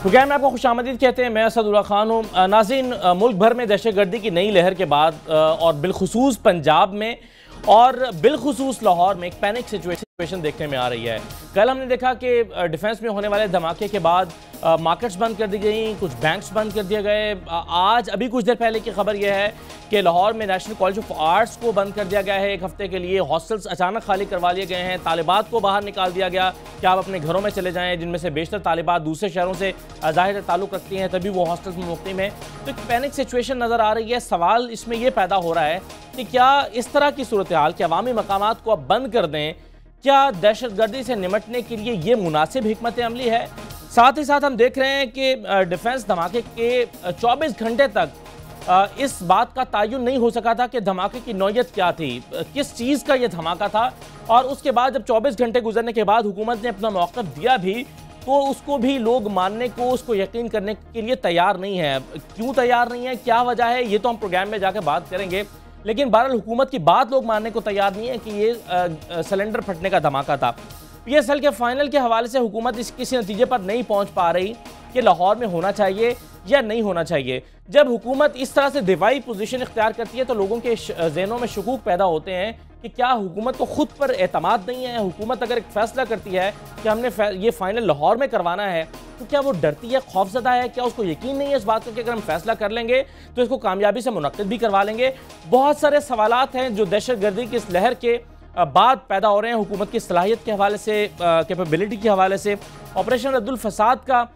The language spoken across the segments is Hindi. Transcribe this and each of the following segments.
प्रोग्राम में आपको खुश आमदीद कहते हैं मैं असदुल्ला खान हूँ नाजिन मुल्क भर में दहशत गर्दी की नई लहर के बाद और बिलखसूस पंजाब में और बिलखसूस लाहौर में एक पैनिक सिचुएशन सिचुएशन देखने में आ रही है कल हमने देखा कि डिफेंस में होने वाले धमाके के बाद मार्केट्स बंद कर दी गई कुछ बैंक्स बंद कर दिए गए आज अभी कुछ देर पहले की खबर यह है कि लाहौर में नेशनल कॉलेज ऑफ आर्ट्स को बंद कर दिया गया है एक हफ्ते के लिए हॉस्टल्स अचानक खाली करवा लिए गए हैं तालिबात को बाहर निकाल दिया गया कि आप अपने घरों में चले जाएँ जिनमें से बेशतर तालिबात दूसरे शहरों से ज़ाहिर ताल्लुक़ रखती हैं तभी वो हॉस्टल्स में मुकम है तो एक पैनिक सिचुएशन नज़र आ रही है सवाल इसमें यह पैदा हो रहा है कि क्या इस तरह की सूरत हाल के अवामी मकाम को आप बंद कर दें क्या दहशतगर्दी से निमटने के लिए ये मुनासिब हमत अमली है साथ ही साथ हम देख रहे हैं कि डिफेंस धमाके के 24 घंटे तक इस बात का तयन नहीं हो सका था कि धमाके की नौीयत क्या थी किस चीज़ का यह धमाका था और उसके बाद जब 24 घंटे गुजरने के बाद हुकूमत ने अपना मौक़ दिया भी तो उसको भी लोग मानने को उसको यकीन करने के लिए तैयार नहीं है क्यों तैयार नहीं है क्या वजह है ये तो हम प्रोग्राम में जाकर बात करेंगे लेकिन बहरहाल हुकूमत की बात लोग मानने को तैयार नहीं है कि ये सिलेंडर फटने का धमाका था पीएसएल के फाइनल के हवाले से हुकूमत इस किसी नतीजे पर नहीं पहुंच पा रही कि लाहौर में होना चाहिए या नहीं होना चाहिए जब हुकूमत इस तरह से दिवाई पोजीशन इख्तियार करती है तो लोगों के जहनों में शकूक पैदा होते हैं कि क्या हुकूमत को ख़ुद पर अतमाद नहीं है हुकूमत अगर एक फ़ैसला करती है कि हमने ये फ़ाइनल लाहौर में करवाना है तो क्या वो डरती है खौफजदा है क्या उसको यकीन नहीं है इस बात का कि अगर हम फैसला कर लेंगे तो इसको कामयाबी से मुनद भी करवा लेंगे बहुत सारे सवाल हैं जो दहशत गर्दी की इस लहर के बाद पैदा हो रहे हैं हुकूमत की सलाहियत के हवाले से कैपेबिलिटी के हवाले से ऑपरेशन रद्दुल फसाद का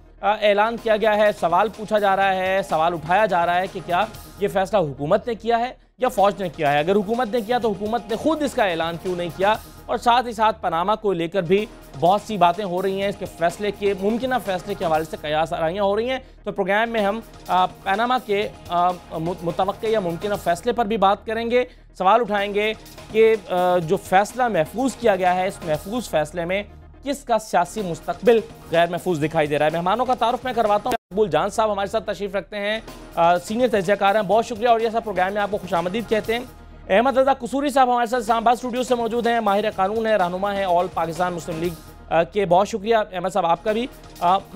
ऐलान किया गया है सवाल पूछा जा रहा है सवाल उठाया जा रहा है कि क्या ये फैसला हुकूमत ने किया है या फौज ने किया है अगर हुकूमत ने किया तो हुकूमत ने खुद इसका ऐलान क्यों नहीं किया और साथ ही साथ पनामा को लेकर भी बहुत सी बातें हो रही हैं इसके फैसले के मुमकिन फैसले के हवाले से कयास आरियाँ हो रही हैं तो प्रोग्राम में हम आ, पनामा के मुतव या मुमकिन फैसले पर भी बात करेंगे सवाल उठाएंगे कि जो फैसला महफूज किया गया है इस महफूज फैसले में किसका सियासी मुस्तबिल गैर महफूज दिखाई दे रहा है मेहमानों का तारफ़ मैं करवाता हूँ जान साहब हमारे साथ तशरीफ रखते हैं आ, सीनियर तजयकार हैं बहुत शुक्रिया और यह साहब प्रोग्राम में आपको खुश कहते हैं अहमद रजा कसूरी साहब हमारे साथ इस्लामाबाद स्टूडियो से मौजूद हैं माहिर कानून है रहनुमा है ऑल पाकिस्तान मुस्लिम लीग के बहुत शुक्रिया अहमद साहब आपका भी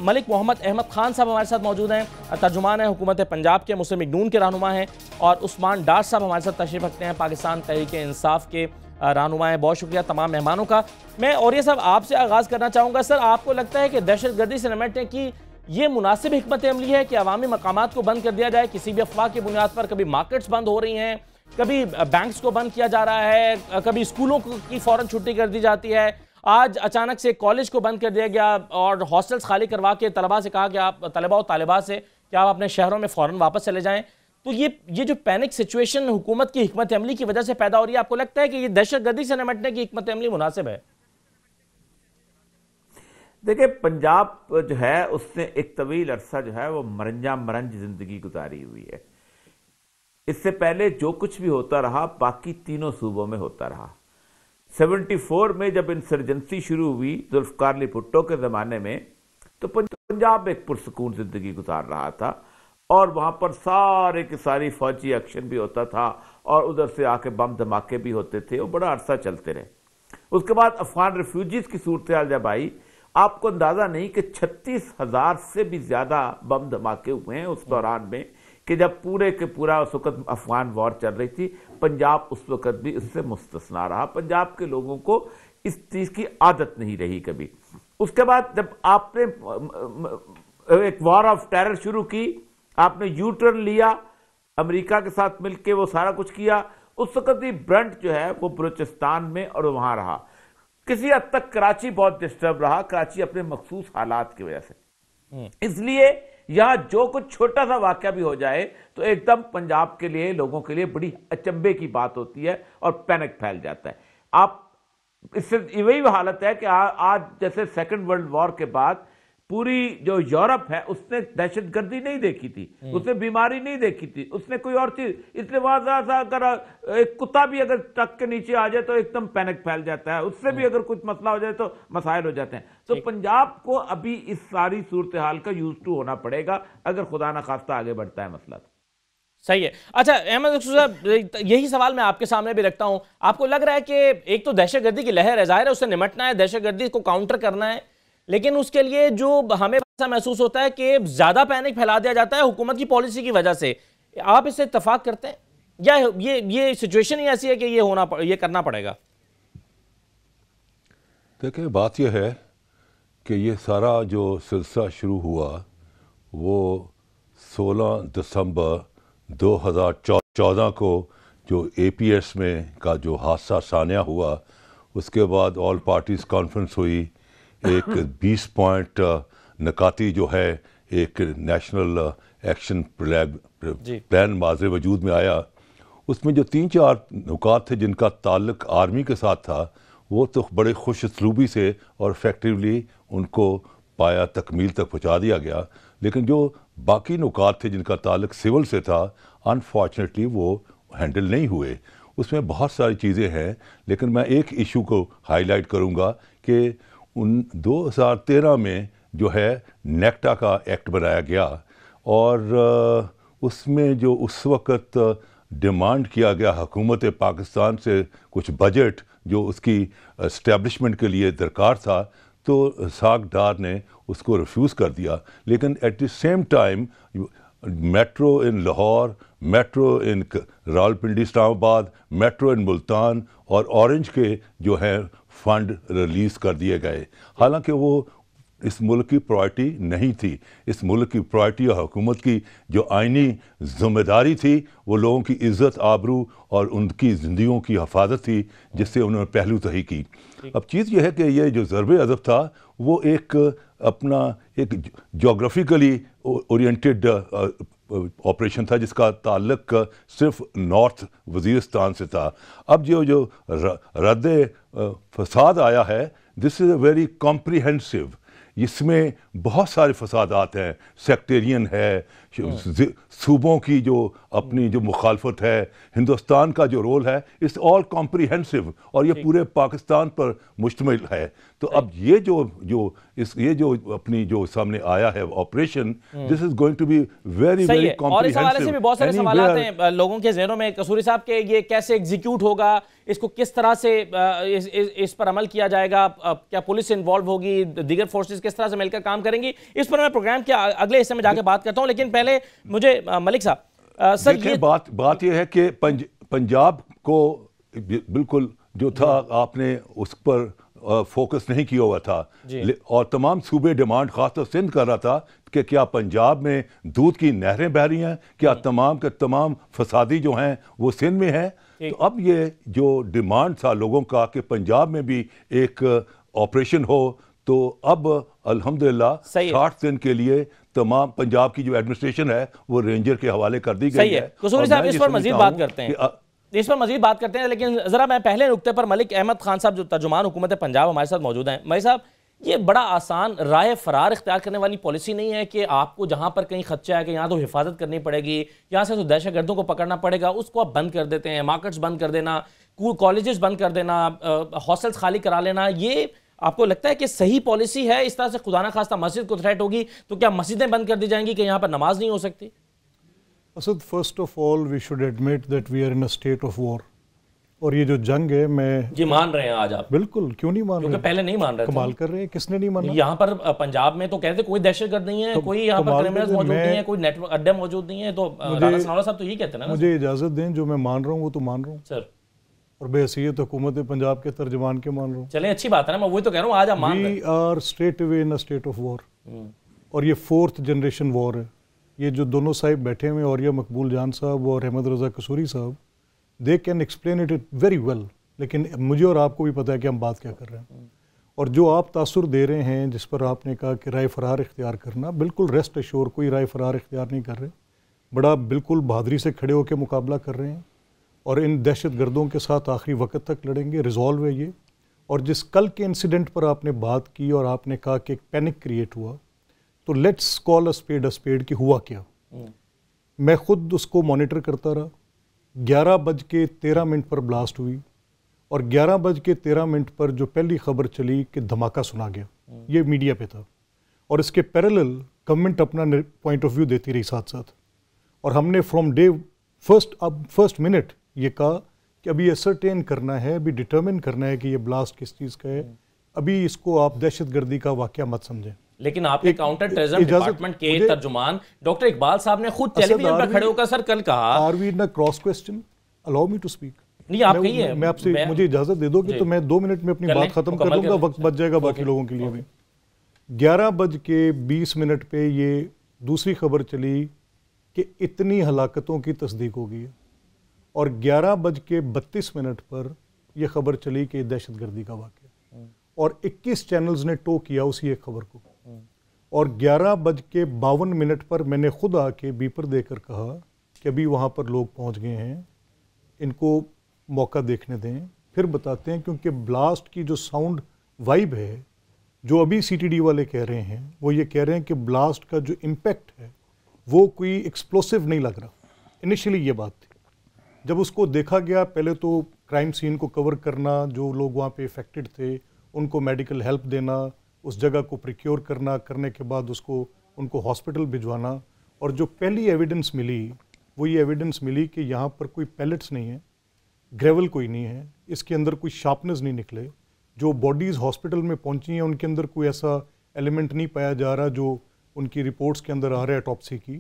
मलिक मोहम्मद अहमद खान साहब हमारे साथ मौजूद हैं तर्जुमान है हुकूमत पंजाब के मुस्लिम इगनून के रहनुमा हैं और उस्मान डार साहब हमारे साथ तशरीफ रखते हैं पाकिस्तान तहरीक इंसाफ के रहनुमा हैं बहुत शुक्रिया तमाम मेहमानों का मैं और ये साहब आपसे आगाज़ करना चाहूँगा सर आपको लगता है कि दहशत गर्दी से निमटने की ये मुनासिब हमत अमली है कि अवामी मकाम को बंद कर दिया जाए किसी भी अफवाह की बुनियाद पर कभी मार्केट्स बंद हो रही हैं कभी बैंक्स को बंद किया जा रहा है कभी स्कूलों की फ़ौर छुट्टी कर दी जाती है आज अचानक से कॉलेज को बंद कर दिया गया और हॉस्टल्स खाली करवा के तलबा से कहा कि आप तलबा और तलबा से कि आप अपने शहरों में फ़ौर वापस चले जाएँ तो ये ये जो पैनिक सिचुएशन हुकूमत की हमत अमली की वजह से पैदा हो रही है आपको लगता है कि ये दहशत गर्दी से निमटने की हमत अमली मुनासिब है देखिए पंजाब जो है उसने एक तवील अरसा जो है वो मरंजा मरंज जिंदगी गुजारी हुई है इससे पहले जो कुछ भी होता रहा बाकी तीनों सूबों में होता रहा 74 में जब इंसर्जेंसी शुरू हुई जुल्फकारली भुट्टो के ज़माने में तो पंजाब एक पुरसकून ज़िंदगी गुजार रहा था और वहाँ पर सारे के सारी फौजी एक्शन भी होता था और उधर से आके बम धमाके भी होते थे वो बड़ा अरसा चलते रहे उसके बाद अफगान रिफ्यूजीज़ की सूरत जब आई आपको अंदाजा नहीं कि छत्तीस हजार से भी ज्यादा बम धमाके हुए हैं उस दौरान में कि जब पूरे के पूरा उस वक्त अफगान वॉर चल रही थी पंजाब उस वक्त भी इससे मुस्तना रहा पंजाब के लोगों को इस चीज़ की आदत नहीं रही कभी उसके बाद जब आपने एक वॉर ऑफ टेरर शुरू की आपने यू टर्न लिया अमेरिका के साथ मिलकर वो सारा कुछ किया उस वक्त भी ब्रंट जो है वो बलोचिस्तान में और वहाँ रहा किसी हद तक कराची बहुत डिस्टर्ब रहा कराची अपने मखसूस हालात की वजह से हम्म। इसलिए यहां जो कुछ छोटा सा वाक्य भी हो जाए तो एकदम पंजाब के लिए लोगों के लिए बड़ी अचंबे की बात होती है और पैनिक फैल जाता है आप इससे वही हालत है कि आ, आज जैसे सेकेंड वर्ल्ड वॉर के बाद पूरी जो यूरोप है उसने दहशतगर्दी नहीं देखी थी हम्म। उसने बीमारी नहीं देखी थी उसने कोई और चीज इसलिए वहां अगर एक कुत्ता भी अगर ट्रक के नीचे आ जाए तो एकदम पैनिक फैल जाता है उससे भी हम्म। अगर कुछ मसला हो जाए तो मसाइल हो जाते हैं तो पंजाब को अभी इस सारी सूरत हाल का यूज टू तो होना पड़ेगा अगर खुदा ना खास्ता आगे बढ़ता है मसला तो सही है अच्छा अहमद साहब यही सवाल मैं आपके सामने भी रखता हूं आपको लग रहा है कि एक तो दहशतगर्दी की लहर है जाहिर है उससे निमटना है दहशतगर्दी को काउंटर करना है लेकिन उसके लिए जो हमें ऐसा महसूस होता है कि ज़्यादा पैनिक फैला दिया जाता है हुकूमत की पॉलिसी की वजह से आप इससे इतफाक़ करते हैं या ये ये सिचुएशन ही ऐसी है कि ये होना ये करना पड़ेगा देखिए बात यह है कि ये सारा जो सिलसिला शुरू हुआ वो 16 दिसंबर 2014 को जो एपीएस में का जो हादसा सानिया हुआ उसके बाद ऑल पार्टीज़ कॉन्फ्रेंस हुई एक 20 पॉइंट नकाती जो है एक नेशनल एक्शन प्लान माजरे वजूद में आया उसमें जो तीन चार नुकात थे जिनका ताल्लुक आर्मी के साथ था वो तो बड़े खुश उसलूबी से और इफेक्टिवली उनको पाया तकमील तक पहुँचा दिया गया लेकिन जो बाकी नुकात थे जिनका ताल्लुक सिविल से था अनफॉर्चुनेटली वो हैंडल नहीं हुए उसमें बहुत सारी चीज़ें हैं लेकिन मैं एक इशू को हाईलाइट करूँगा कि उन 2013 में जो है नेक्टा का एक्ट बनाया गया और उसमें जो उस वक़्त डिमांड किया गया हुकूमत पाकिस्तान से कुछ बजट जो उसकी इस्टेब्लिशमेंट के लिए दरकार था तो साग डार ने उसको रिफ्यूज़ कर दिया लेकिन at the same time metro in Lahore metro in Rawalpindi Islamabad metro in Multan और ऑरेंज के जो हैं फंड रिलीज कर दिए गए हालांकि वो इस मुल्क की प्रायर्टी नहीं थी इस मुल्क की प्रायर्टी और हुकूमत की जो आइनी जिम्मेदारी थी वो लोगों की इज़्ज़त आबरू और उनकी ज़िंदगी की हफाजत थी जिससे उन्होंने पहलू तही की अब चीज़ यह है कि यह जो ज़रब अदब था वो एक अपना एक जोग्राफिकली ओरिएंटेड ऑपरेशन था जिसका ताल्लक सिर्फ नॉर्थ वजीरस्तान से था अब जो जो रद्द फसाद आया है this is a very comprehensive इसमें बहुत सारे फसाद हैं सेक्टेरियन है हाँ। सूबों की जो अपनी जो मुखालफत है हिंदुस्तान का जो रोल है इस ऑल कॉम्प्रीहेंसिव और ये पूरे पाकिस्तान पर मुश्तमिल है तो अब ये जो जो इस ये जो अपनी जो सामने आया है operation this is going to be very very और इस हवाले से भी बहुत सारे सवाल आते हैं लोगों के जहनों में कसूरी साहब के ये कैसे एग्जीक्यूट होगा इसको किस तरह से इस, इस, इस पर अमल किया जाएगा क्या पुलिस इन्वॉल्व होगी दीगर फोर्सेज किस तरह से मिलकर काम करेंगी इस पर मैं प्रोग्राम के अगले हिस्से में जाकर बात करता हूँ लेकिन पहले मुझे मलिक साहब सर ये बात बात ये है कि पंज, पंजाब को बिल्कुल जो था आपने उस पर फोकस नहीं किया हुआ था और तमाम सूबे डिमांड खासतौर सिंध कर रहा था कि क्या पंजाब में दूध की नहरें बह रही हैं क्या तमाम के तमाम फसादी जो हैं वो सिंध में हैं तो अब ये जो डिमांड था लोगों का कि पंजाब में भी एक ऑपरेशन हो तो अब अल्हम्दुलिल्लाह साठ दिन के लिए तमाम पंजाब की जो एडमिनिस्ट्रेशन है वो रेंजर के हवाले कर दी गई है साहब इस पर मजीद बात करते हैं इस पर मजीद बात करते हैं लेकिन ज़रा मैं पहले नुकते पर मलिक अहमद खान साहब जो तर्जुमान हुकूमत पंजाब हमारे साथ मौजूद हैं मई साहब ये बड़ा आसान राय फरार इख्तियार करने वाली पॉलिसी नहीं है कि आपको जहां पर कहीं खदशा है कि यहाँ तो हिफाजत करनी पड़ेगी यहाँ से तो दहशत गर्दों को पकड़ना पड़ेगा उसको आप बंद कर देते हैं मार्केट्स बंद कर देना कॉलेजेस बंद कर देना हॉस्टल्स खाली करा लेना ये आपको लगता है कि सही पॉलिसी है इस तरह से खुदा ना खास्ता मस्जिद को थ्रेट होगी तो क्या मस्जिदें बंद कर दी जाएंगी कि यहाँ पर नमाज नहीं हो सकती Asad first of all we should admit that we are in a state of war और ये जो जंग है मैं ये मान रहे हैं आज आप बिल्कुल क्यों नहीं मान रहे पहले नहीं मान रहे कमाल कर रहे हैं किसने नहीं माना यहाँ पर पंजाब में तो कह रहे कोई दहशत गर्द नहीं है तो, कोई यहाँ पर क्रिमिनल्स मौजूद नहीं है कोई नेटवर्क अड्डे मौजूद नहीं है तो राणा साहब तो यही कहते हैं ना मुझे इजाजत दें जो मैं मान रहा हूँ वो तो मान रहा हूँ सर और बेसीत हुकूमत पंजाब के तर्जमान के मान रहा हूँ चले अच्छी बात है ना मैं वही तो कह रहा हूँ आज मान we are straight way in state of war और ये फोर्थ जनरेशन वॉर है ये जो दोनों साहिब बैठे हुए और ये मकबूल जान साहब और Ahmad Raza Kasuri sahab they can explain it it very well लेकिन मुझे और आपको भी पता है कि हम बात क्या कर रहे हैं हम्म। और जो आप तासर दे रहे हैं जिस पर आपने कहा कि राय फरार इख्तियार करना बिल्कुल रेस्ट एश्योर कोई राय फरार इख्तियार नहीं कर रहे बड़ा बिल्कुल बहादरी से खड़े होकर मुकाबला कर रहे हैं और इन दहशत गर्दों के साथ आखिरी वक्त तक लड़ेंगे रिजॉल्व है ये और जिस कल के इंसिडेंट पर आपने बात की और आपने कहा कि एक पैनिक क्रिएट हुआ तो let's call a spade a spade कि हुआ क्या हम्म। मैं खुद उसको मॉनिटर करता रहा ग्यारह बज के तेरह मिनट पर ब्लास्ट हुई और ग्यारह बज के तेरह मिनट पर जो पहली खबर चली कि धमाका सुना गया हम्म। ये मीडिया पे था और इसके पैरेलल गवर्नमेंट अपना पॉइंट ऑफ व्यू देती रही साथ साथ और हमने फ्रॉम डे फर्स्ट अब फर्स्ट मिनट ये कहा कि अभी असरटेन करना है अभी डिटर्मिन करना है कि ये ब्लास्ट किस चीज़ का है अभी इसको आप दहशतगर्दी का वाक्य मत समझें लेकिन आपके काउंटर टेररिज्म डिपार्टमेंट के तर्जुमान डॉक्टर इकबाल साहब ने खुद टेलीविजन पर खड़े होकर सर कल कहा are we in cross question allow me to speak नहीं आप कही है मैं आपसे मुझे इजाजत दे दो कि तो मैं दो मिनट में अपनी बात खत्म कर दूंगा वक्त बच जाएगा बाकी लोगों के लिए भी ग्यारह बज के बीस मिनट पे ये दूसरी खबर चली कि इतनी हलाकतों की तस्दीक हो गई है और ग्यारह बज के बत्तीस मिनट पर यह खबर चली कि दहशत गर्दी का वाक्य और 21 चैनल्स ने टो किया उसी एक खबर को और ग्यारह बज के बावन मिनट पर मैंने खुद आके बीपर देकर कहा कि अभी वहाँ पर लोग पहुँच गए हैं इनको मौका देखने दें फिर बताते हैं क्योंकि ब्लास्ट की जो साउंड वाइब है जो अभी सीटीडी वाले कह रहे हैं वो ये कह रहे हैं कि ब्लास्ट का जो इम्पैक्ट है वो कोई एक्सप्लोसिव नहीं लग रहा इनिशियली ये बात थी जब उसको देखा गया पहले तो क्राइम सीन को कवर करना जो लोग वहाँ पे इफेक्टेड थे उनको मेडिकल हेल्प देना उस जगह को प्रिक्योर करना करने के बाद उसको उनको हॉस्पिटल भिजवाना और जो पहली एविडेंस मिली वो ये एविडेंस मिली कि यहाँ पर कोई पैलेट्स नहीं है ग्रेवल कोई नहीं है इसके अंदर कोई शार्पनेस नहीं निकले जो बॉडीज़ हॉस्पिटल में पहुँची हैं उनके अंदर कोई ऐसा एलिमेंट नहीं पाया जा रहा जो उनकी रिपोर्ट्स के अंदर आ रहा है टॉपसी की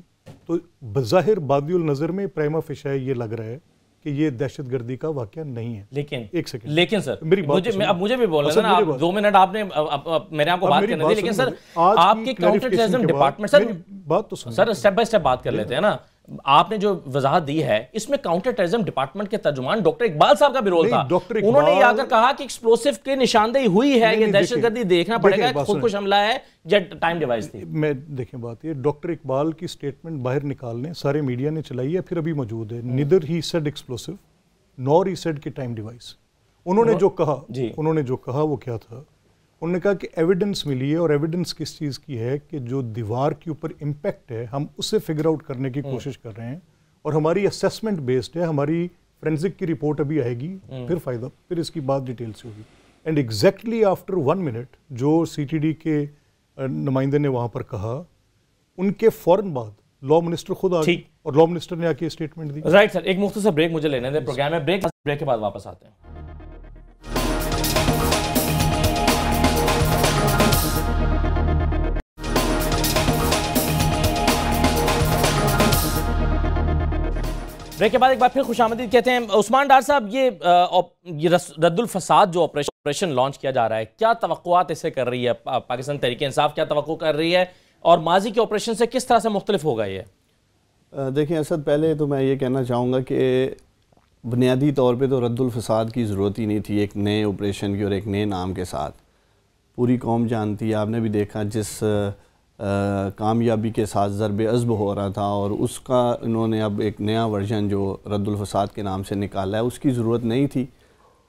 तो बज़ाहिर बादल नज़र में प्राइमा फिशा ये लग रहा है कि ये दहशत गर्दी का वाक्य नहीं है लेकिन एक सेकंड लेकिन सर मेरी बात मुझे तो अब मुझे भी बोल रहे आप दो मिनट आपने मैंने आपको बात करने दी लेकिन सर आपके काउंटर टेररिज्म डिपार्टमेंट सर बात तो सर स्टेप बाय स्टेप बात कर लेते हैं ना आपने जो वजाहत दी है इसमें काउंटर टेरिज्म डिपार्टमेंट के तर्जुमान डॉक्टर इकबाल साहब का भी रोल था उन्होंने ये आकर कहा कि एक्सप्लोसिव के निशानदेही हुई है नहीं, ये दहशतगर्दी देखना पड़ेगा खुदकुश हमला है या टाइम डिवाइस थी मैं देखें बात ये डॉक्टर इकबाल की स्टेटमेंट बाहर निकालने सारे मीडिया ने चलाई है फिर अभी मौजूद है neither he said explosive nor he said की टाइम डिवाइस उन्होंने जो कहा उन्होंने जो कहा वो क्या था उन्होंने कहा कि एविडेंस मिली है और एविडेंस किस चीज़ की है कि जो दीवार के ऊपर इम्पैक्ट है हम उसे फिगर आउट करने की हम्म। कोशिश कर रहे हैं और हमारी असेसमेंट बेस्ड है हमारी फ्रेंसिक की रिपोर्ट अभी आएगी हम्म। फिर फायदा फिर इसकी बात डिटेल से होगी and exactly after one minute जो सी के नुमाइंदे ने वहाँ पर कहा उनके फ़ौरन बाद लॉ मिनिस्टर खुद आ गई और लॉ मिनिस्टर ने आके स्टेटमेंट दी राइट सर एक मुख्त ब्रेक मुझे लेने दें प्रोग्राम में ब्रेक ब्रेक के बाद वापस आते हैं ब्रेक के बाद एक बार फिर खुश आमदीद कहते हैं उस्मान डार साहब ये, ये रद्दुलफसाद जो ऑपरेशन ऑपरेशन लॉन्च किया जा रहा है क्या तवक़ात इससे कर रही है पाकिस्तान तरीके इंसाफ क्या तो कर रही है और माजी के ऑपरेशन से किस तरह से मुख्तलिफ होगा ये देखिए असद पहले तो मैं ये कहना चाहूँगा कि बुनियादी तौर पर तो रद्दुलफसाद की ज़रूरत ही नहीं थी एक नए ऑपरेशन की और एक नए नाम के साथ पूरी कौम जानती है आपने भी देखा जिस कामयाबी के साथ ज़रब अज़ब हो रहा था और उसका इन्होंने अब एक नया वर्जन जो रद्दुलफसाद के नाम से निकाला है उसकी ज़रूरत नहीं थी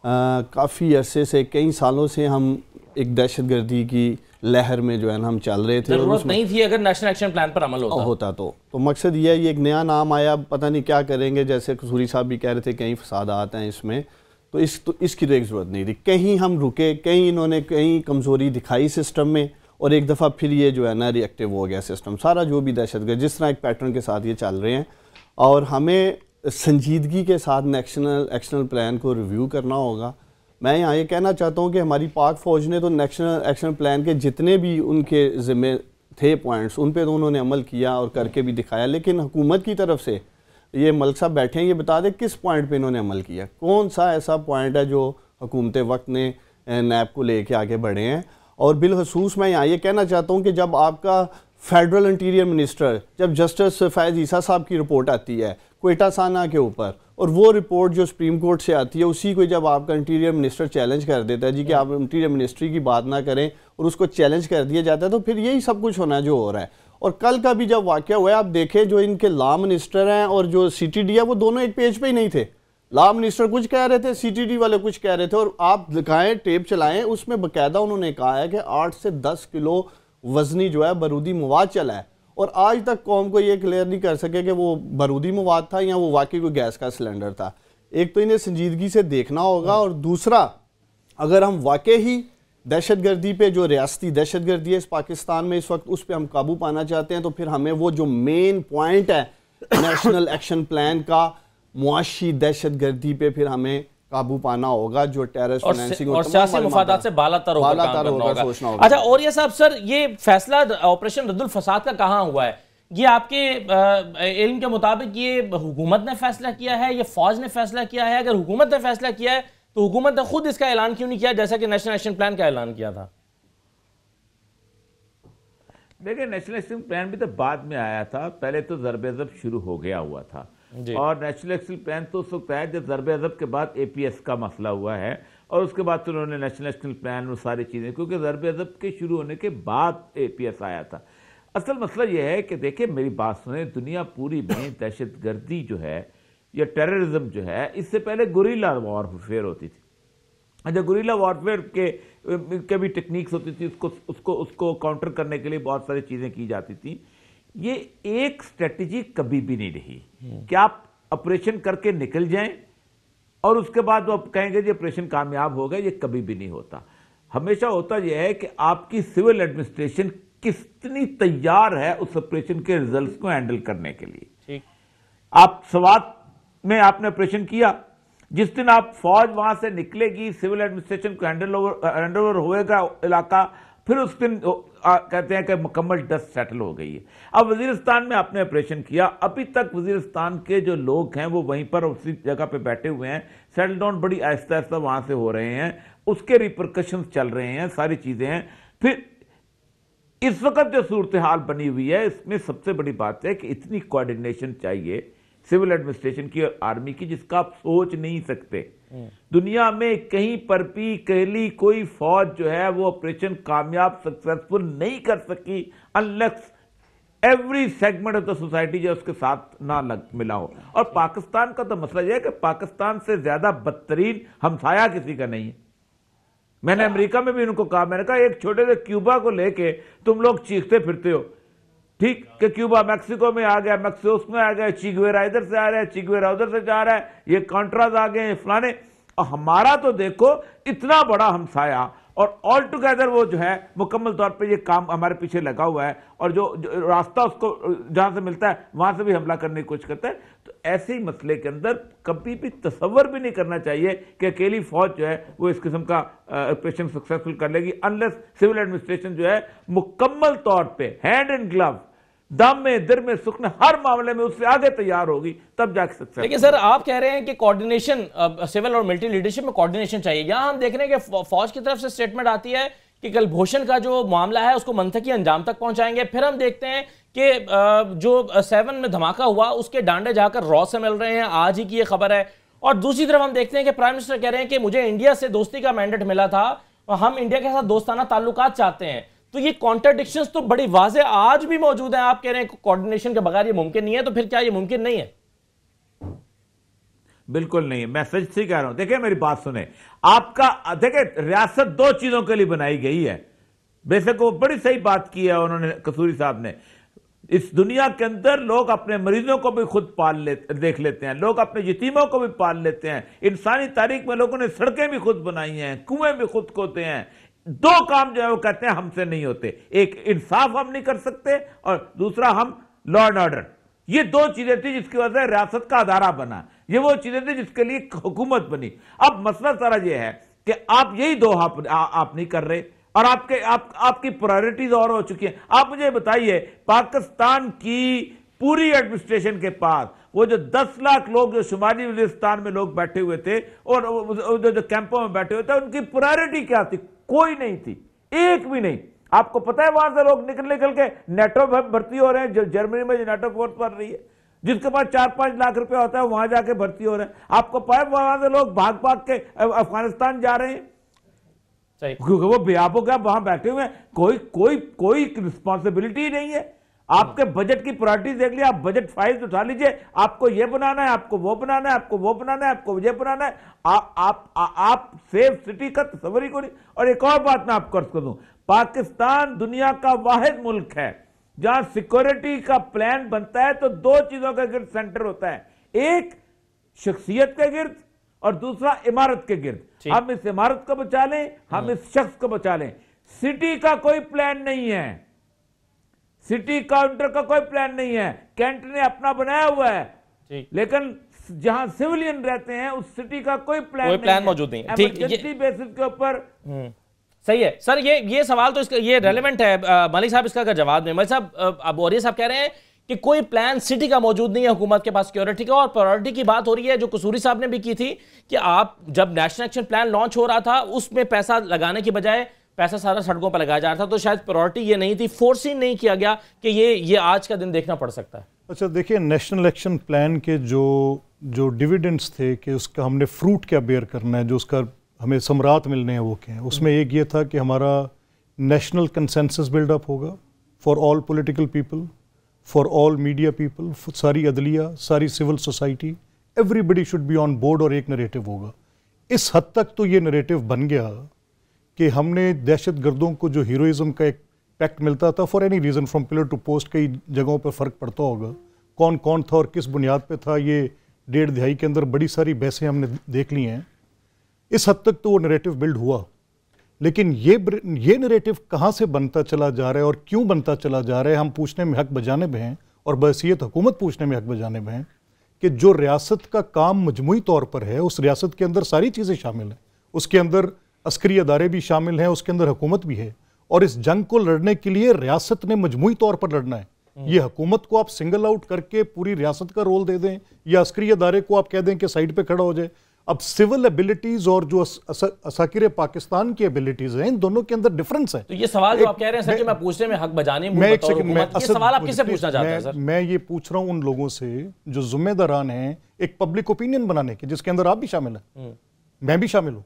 काफ़ी अरसे से कई सालों से हम एक दहशत गर्दी की लहर में जो है ना हम चल रहे थे और नहीं थी अगर नेशनल एक्शन प्लान पर अमल होता होता तो तो मकसद यह है ये एक नया नाम आया पता नहीं क्या करेंगे जैसे कसूरी साहब भी कह रहे थे कहीं आते हैं इसमें तो इस तो इसकी तो एक ज़रूरत नहीं थी कहीं हम रुके कहीं इन्होंने कहीं कमज़ोरी दिखाई सिस्टम में और एक दफ़ा फिर ये जो है ना रिएक्टिव हो गया सिस्टम सारा जो भी दहशत गर्द जिस तरह एक पैटर्न के साथ ये चल रहे हैं और हमें संजीदगी के साथ नेशनल एक्शनल प्लान को रिव्यू करना होगा मैं यहाँ ये कहना चाहता हूँ कि हमारी पाक फ़ौज ने तो नेशनल एक्शन प्लान के जितने भी उनके ज़िम्मे थे पॉइंट्स उन पर तो उन्होंने अमल किया और करके भी दिखाया लेकिन हुकूमत की तरफ से ये मलक साहब बैठे हैं ये बता दें किस पॉइंट पे इन्होंने अमल किया कौन सा ऐसा पॉइंट है जो हुकूमत वक्त ने नैब को लेके आगे बढ़े हैं और बिलखसूस मैं यहाँ ये कहना चाहता हूँ कि जब आपका फेडरल इंटीरियर मिनिस्टर जब जस्टिस फैज़ ईसा साहब की रिपोर्ट आती है कोयटा साना के ऊपर और वो रिपोर्ट जो सुप्रीम कोर्ट से आती है उसी को जब आपका इंटीरियर मिनिस्टर चैलेंज कर देता है जी कि आप इंटीरियर मिनिस्ट्री की बात ना करें और उसको चैलेंज कर दिया जाता है तो फिर यही सब कुछ होना जो हो रहा है और कल का भी जब वाक़ हुआ है आप देखें जो इनके ला मिनिस्टर हैं और जो सी है वो दोनों एक पेज पर पे ही नहीं थे ला मिनिस्टर कुछ कह रहे थे सीटीडी वाले कुछ कह रहे थे और आप दिखाएं टेप चलाएं उसमें बकायदा उन्होंने कहा है कि आठ से दस किलो वजनी जो है बारूदी मवाद चला है और आज तक कौम को ये क्लियर नहीं कर सके कि वो बरूदी मवाद था या वो वाकई कोई गैस का सिलेंडर था एक तो इन्हें संजीदगी से देखना होगा और दूसरा अगर हम वाकई ही दहशत गर्दी पर जो रियाती दहशत गर्दी है इस पाकिस्तान में इस वक्त उस पर हम काबू पाना चाहते हैं तो फिर हमें वो जो मेन पॉइंट है नेशनल एक्शन प्लान का मुआशी दहशत गर्दी पर फिर हमें काबू पाना होगा जो टेररिस्ट फाइनेंसिंग और सियासी मफादात से बाला तर होकर काम करना अच्छा और यह साहब सर ये फैसला ऑपरेशन रद्दुल फसाद का कहाँ हुआ है ये आपके इल्म के मुताबिक ये हुकूमत ने फैसला किया है ये फौज ने फैसला किया है अगर हुकूमत ने फैसला किया है तो हुकूमत ने खुद इसका ऐलान क्यों नहीं किया जैसा कि नेशनल एक्शन प्लान का ऐलान किया था देखिए नेशनल एक्शन प्लान भी तो बाद में आया था पहले तो जरबेजब शुरू हो गया हुआ था और नेशनल एक्शन प्लान तो उस वक्त आया जब ज़रब अदब के बाद ए पी एस का मसला हुआ है और उसके बाद तो उन्होंने नेशनल एक्शन प्लान और सारी चीज़ें क्योंकि ज़रब अदब के शुरू होने के बाद ए पी एस आया था असल मसला यह है कि देखिए मेरी बात सुने दुनिया पूरी में दहशत गर्दी जो है या टेररिज्म जो है इससे पहले गुरीला वॉरफेयर होती थी अच्छा गुरीला वॉरफेयर के के भी टेक्निक्स होती थी उसको उसको उसको काउंटर करने के लिए बहुत सारी चीज़ें की जाती थी ये एक स्ट्रेटजी कभी भी नहीं रही हम्म। कि आप ऑपरेशन करके निकल जाएं और उसके बाद वो कहेंगे जी ऑपरेशन कामयाब हो गए ये कभी भी नहीं होता हमेशा होता यह है कि आपकी सिविल एडमिनिस्ट्रेशन कितनी तैयार है उस ऑपरेशन के रिजल्ट्स को हैंडल करने के लिए आप सवात में आपने ऑपरेशन किया जिस दिन आप फौज वहां से निकलेगी सिविल एडमिनिस्ट्रेशन को हैंडल ओवर हैंडल ओवर होएगा इलाका फिर उस दिन आ, कहते हैं कि मुकम्मल डस्ट सेटल हो गई है अब वजीरस्तान में आपने ऑपरेशन किया अभी तक वजीरस्तान के जो लोग हैं वो वहीं पर उसी जगह पे बैठे हुए हैं सेटल डाउन बड़ी आहिस्ता आहिस्ता वहाँ से हो रहे हैं उसके रिप्रकशन चल रहे हैं सारी चीज़ें हैं फिर इस वक्त जो सूरत हाल बनी हुई है इसमें सबसे बड़ी बात है कि इतनी कोऑर्डिनेशन चाहिए सिविल एडमिनिस्ट्रेशन की और आर्मी की जिसका आप सोच नहीं सकते दुनिया में कहीं पर भी कहली कोई फौज जो है वो ऑपरेशन कामयाब सक्सेसफुल नहीं कर सकी unless every segment of the society जो उसके साथ ना लग मिला हो और पाकिस्तान का तो मसला यह है कि पाकिस्तान से ज्यादा बदतरीन हमसाया किसी का नहीं है मैंने अमेरिका में भी उनको कहा मैंने कहा एक छोटे से क्यूबा को लेके तुम लोग चीखते फिरते हो ठीक कि क्यूबा मैक्सिको में आ गया मैक्सिको उसमें आ गया चिगवेरा इधर से आ रहा है चिगवेरा उधर से जा रहा है ये कॉन्ट्राज आ गए फलाने और हमारा तो देखो इतना बड़ा हमसाया और ऑल टुगेदर वो जो है मुकम्मल तौर पे ये काम हमारे पीछे लगा हुआ है और जो, जो रास्ता उसको जहाँ से मिलता है वहाँ से भी हमला करने की कोशिश करता है तो ऐसे ही मसले के अंदर कभी भी तस्वर भी नहीं करना चाहिए कि अकेली फौज जो है वो इस किस्म का ऑपरेशन सक्सेसफुल कर लेगी अनलेस सिविल एडमिनिस्ट्रेशन जो है मुकम्मल तौर पर हैंड एंड ग्लव दम में दिर में सुख में हर मामले में उससे आगे तैयार होगी तब जाके सकते लेकिन सर आप कह रहे हैं कि कोऑर्डिनेशन सिविल और मिलिट्री लीडरशिप में कोऑर्डिनेशन चाहिए यहाँ हम देख रहे हैं कि फौज की तरफ से स्टेटमेंट आती है कि कलभूषण का जो मामला है उसको मंथकी अंजाम तक पहुंचाएंगे फिर हम देखते हैं कि जो सेवन में धमाका हुआ उसके डांडे जाकर रॉ से मिल रहे हैं आज ही की ये खबर है और दूसरी तरफ हम देखते हैं कि प्राइम मिनिस्टर कह रहे हैं कि मुझे इंडिया से दोस्ती का मैंडेट मिला था हम इंडिया के साथ दोस्ताना ताल्लुकात चाहते हैं तो ये कॉन्ट्राडिक्शन तो बड़ी वाजे आज भी मौजूद है आप कह रहे हैं कोऑर्डिनेशन के बगैर ये मुमकिन नहीं है तो फिर क्या ये मुमकिन नहीं है बिल्कुल नहीं मैं सच से कह रहा हूं देखिए मेरी बात सुने आपका देखिए रियासत दो चीजों के लिए बनाई गई है बेशक वो बड़ी सही बात की है उन्होंने कसूरी साहब ने इस दुनिया के अंदर लोग अपने मरीजों को भी खुद पाल ले देख लेते हैं लोग अपने यतीमों को भी पाल लेते हैं इंसानी तारीख में लोगों ने सड़कें भी खुद बनाई हैं कुएं भी खुद खोते हैं दो काम जो है वो कहते हैं हमसे नहीं होते एक इंसाफ हम नहीं कर सकते और दूसरा हम लॉ एंड ऑर्डर ये दो चीजें थी जिसकी वजह से रियासत का अदारा बना ये वो चीजें थी जिसके लिए हुकूमत बनी अब मसला सारा ये है कि आप यही दो आप, आ, आप नहीं कर रहे और आपके आप आपकी प्रायोरिटीज और हो चुकी हैं आप मुझे बताइए पाकिस्तान की पूरी एडमिनिस्ट्रेशन के पास वो जो दस लाख लोग जो शुमाली वलिस्तान में लोग बैठे हुए थे और जो जो कैंपों में बैठे हुए थे उनकी प्रायोरिटी क्या थी कोई नहीं थी एक भी नहीं आपको पता है वहां से लोग निकल निकल के नेटो भर्ती हो रहे हैं जो जर्मनी में जो नेटो फोर्स पड़ रही है जिसके पास चार पांच लाख रुपया होता है वहां जाके भर्ती हो रहे हैं आपको पता है वहां से लोग भाग भाग के अफगानिस्तान जा रहे हैं क्योंकि वो बेआब हो वहां बैठे हुए कोई कोई कोई रिस्पॉन्सिबिलिटी नहीं है आपके बजट की प्रायोरिटी देख लिया आप बजट फाइल्स उठा लीजिए आपको ये बनाना है आपको वो बनाना है आपको वो बनाना है आपको ये बनाना है आ, आप आ, आप सेफ सिटी का तस्वरी को नहीं और एक और बात मैं आपको अर्ज कर दूं पाकिस्तान दुनिया का वाहिद मुल्क है जहां सिक्योरिटी का प्लान बनता है तो दो चीजों का गिर्द सेंटर होता है एक शख्सियत के गिर्द और दूसरा इमारत के गिर्द हम इस इमारत को बचा लें हम हाँ। इस शख्स को बचा लें सिटी का कोई प्लान नहीं है सिटी काउंटर का कोई प्लान नहीं है कैंट ने अपना बनाया हुआ है लेकिन जहां सिविलियन रहते हैं उस सिटी का कोई प्लान कोई प्लान मौजूद नहीं है ठीक बेसिस के ऊपर हम्म, सही है सर ये ये सवाल तो इसका ये रेलिवेंट है मलिक साहब इसका जवाब में मलिक साहब अब और साहब कह रहे हैं कि कोई प्लान सिटी का मौजूद नहीं है हुकूमत के पास सिक्योरिटी का और प्रायोरिटी की बात हो रही है जो कसूरी साहब ने भी की थी कि आप जब नेशनल एक्शन प्लान लॉन्च हो रहा था उसमें पैसा लगाने की बजाय पैसा सारा सड़कों पर लगाया जा रहा था तो शायद प्रायोरिटी ये नहीं थी फोर्सिंग नहीं किया गया कि ये ये आज का दिन देखना पड़ सकता है अच्छा देखिए नेशनल एक्शन प्लान के जो जो डिविडेंड्स थे कि उसका हमने फ्रूट क्या बेयर करना है जो उसका हमें सम्राट मिलने हैं वो क्या हैं उसमें एक ये था कि हमारा नेशनल कंसेंसस बिल्डअप होगा for all political people for all media people सारी अदलिया सारी civil society everybody should be on board और एक नरेटिव होगा इस हद तक तो ये नरेटिव बन गया कि हमने दहशत गर्दों को जो हीरोज़म का एक पैक्ट मिलता था for any reason from pillar to post कई जगहों पर फ़र्क पड़ता होगा कौन कौन था और किस बुनियाद पर था ये डेढ़ दिहाई के अंदर बड़ी सारी बहसें हमने देख ली हैं इस हद तक तो वो नरेटिव बिल्ड हुआ लेकिन ये ये नरेटिव कहाँ से बनता चला जा रहा है और क्यों बनता चला जा रहा है हम पूछने में हक बजाने में हैं और बसीत हुकूमत पूछने में हक बजाने में हैं कि जो रियासत का काम मजमू तौर पर है उस रियासत के अंदर सारी चीज़ें शामिल हैं उसके अंदर अस्करी अदारे भी शामिल हैं उसके अंदर हुकूमत भी है और इस जंग को लड़ने के लिए रियासत ने मजमू तौर पर लड़ना है हम्म। ये हुकूमत को आप सिंगल आउट करके पूरी रियासत का रोल दे दें या अस्करी अदारे को आप कह दें कि साइड पर खड़ा हो जाए अब सिविल एबिलिटीज और जो अस, अस, असाकिर पाकिस्तान की एबिलिटीज हैं इन दोनों के अंदर डिफरेंस है तो ये सवाल जो आप कह रहे हैं सर मैं पूछने में हक बजाने मैं एक सेकंड मैं ये सवाल आप किससे पूछना चाहते हैं सर मैं ये पूछ रहा हूं उन लोगों से जो जुम्मेदारान हैं एक पब्लिक ओपिनियन बनाने के जिसके अंदर आप भी शामिल हैं हम्म। मैं भी शामिल हूं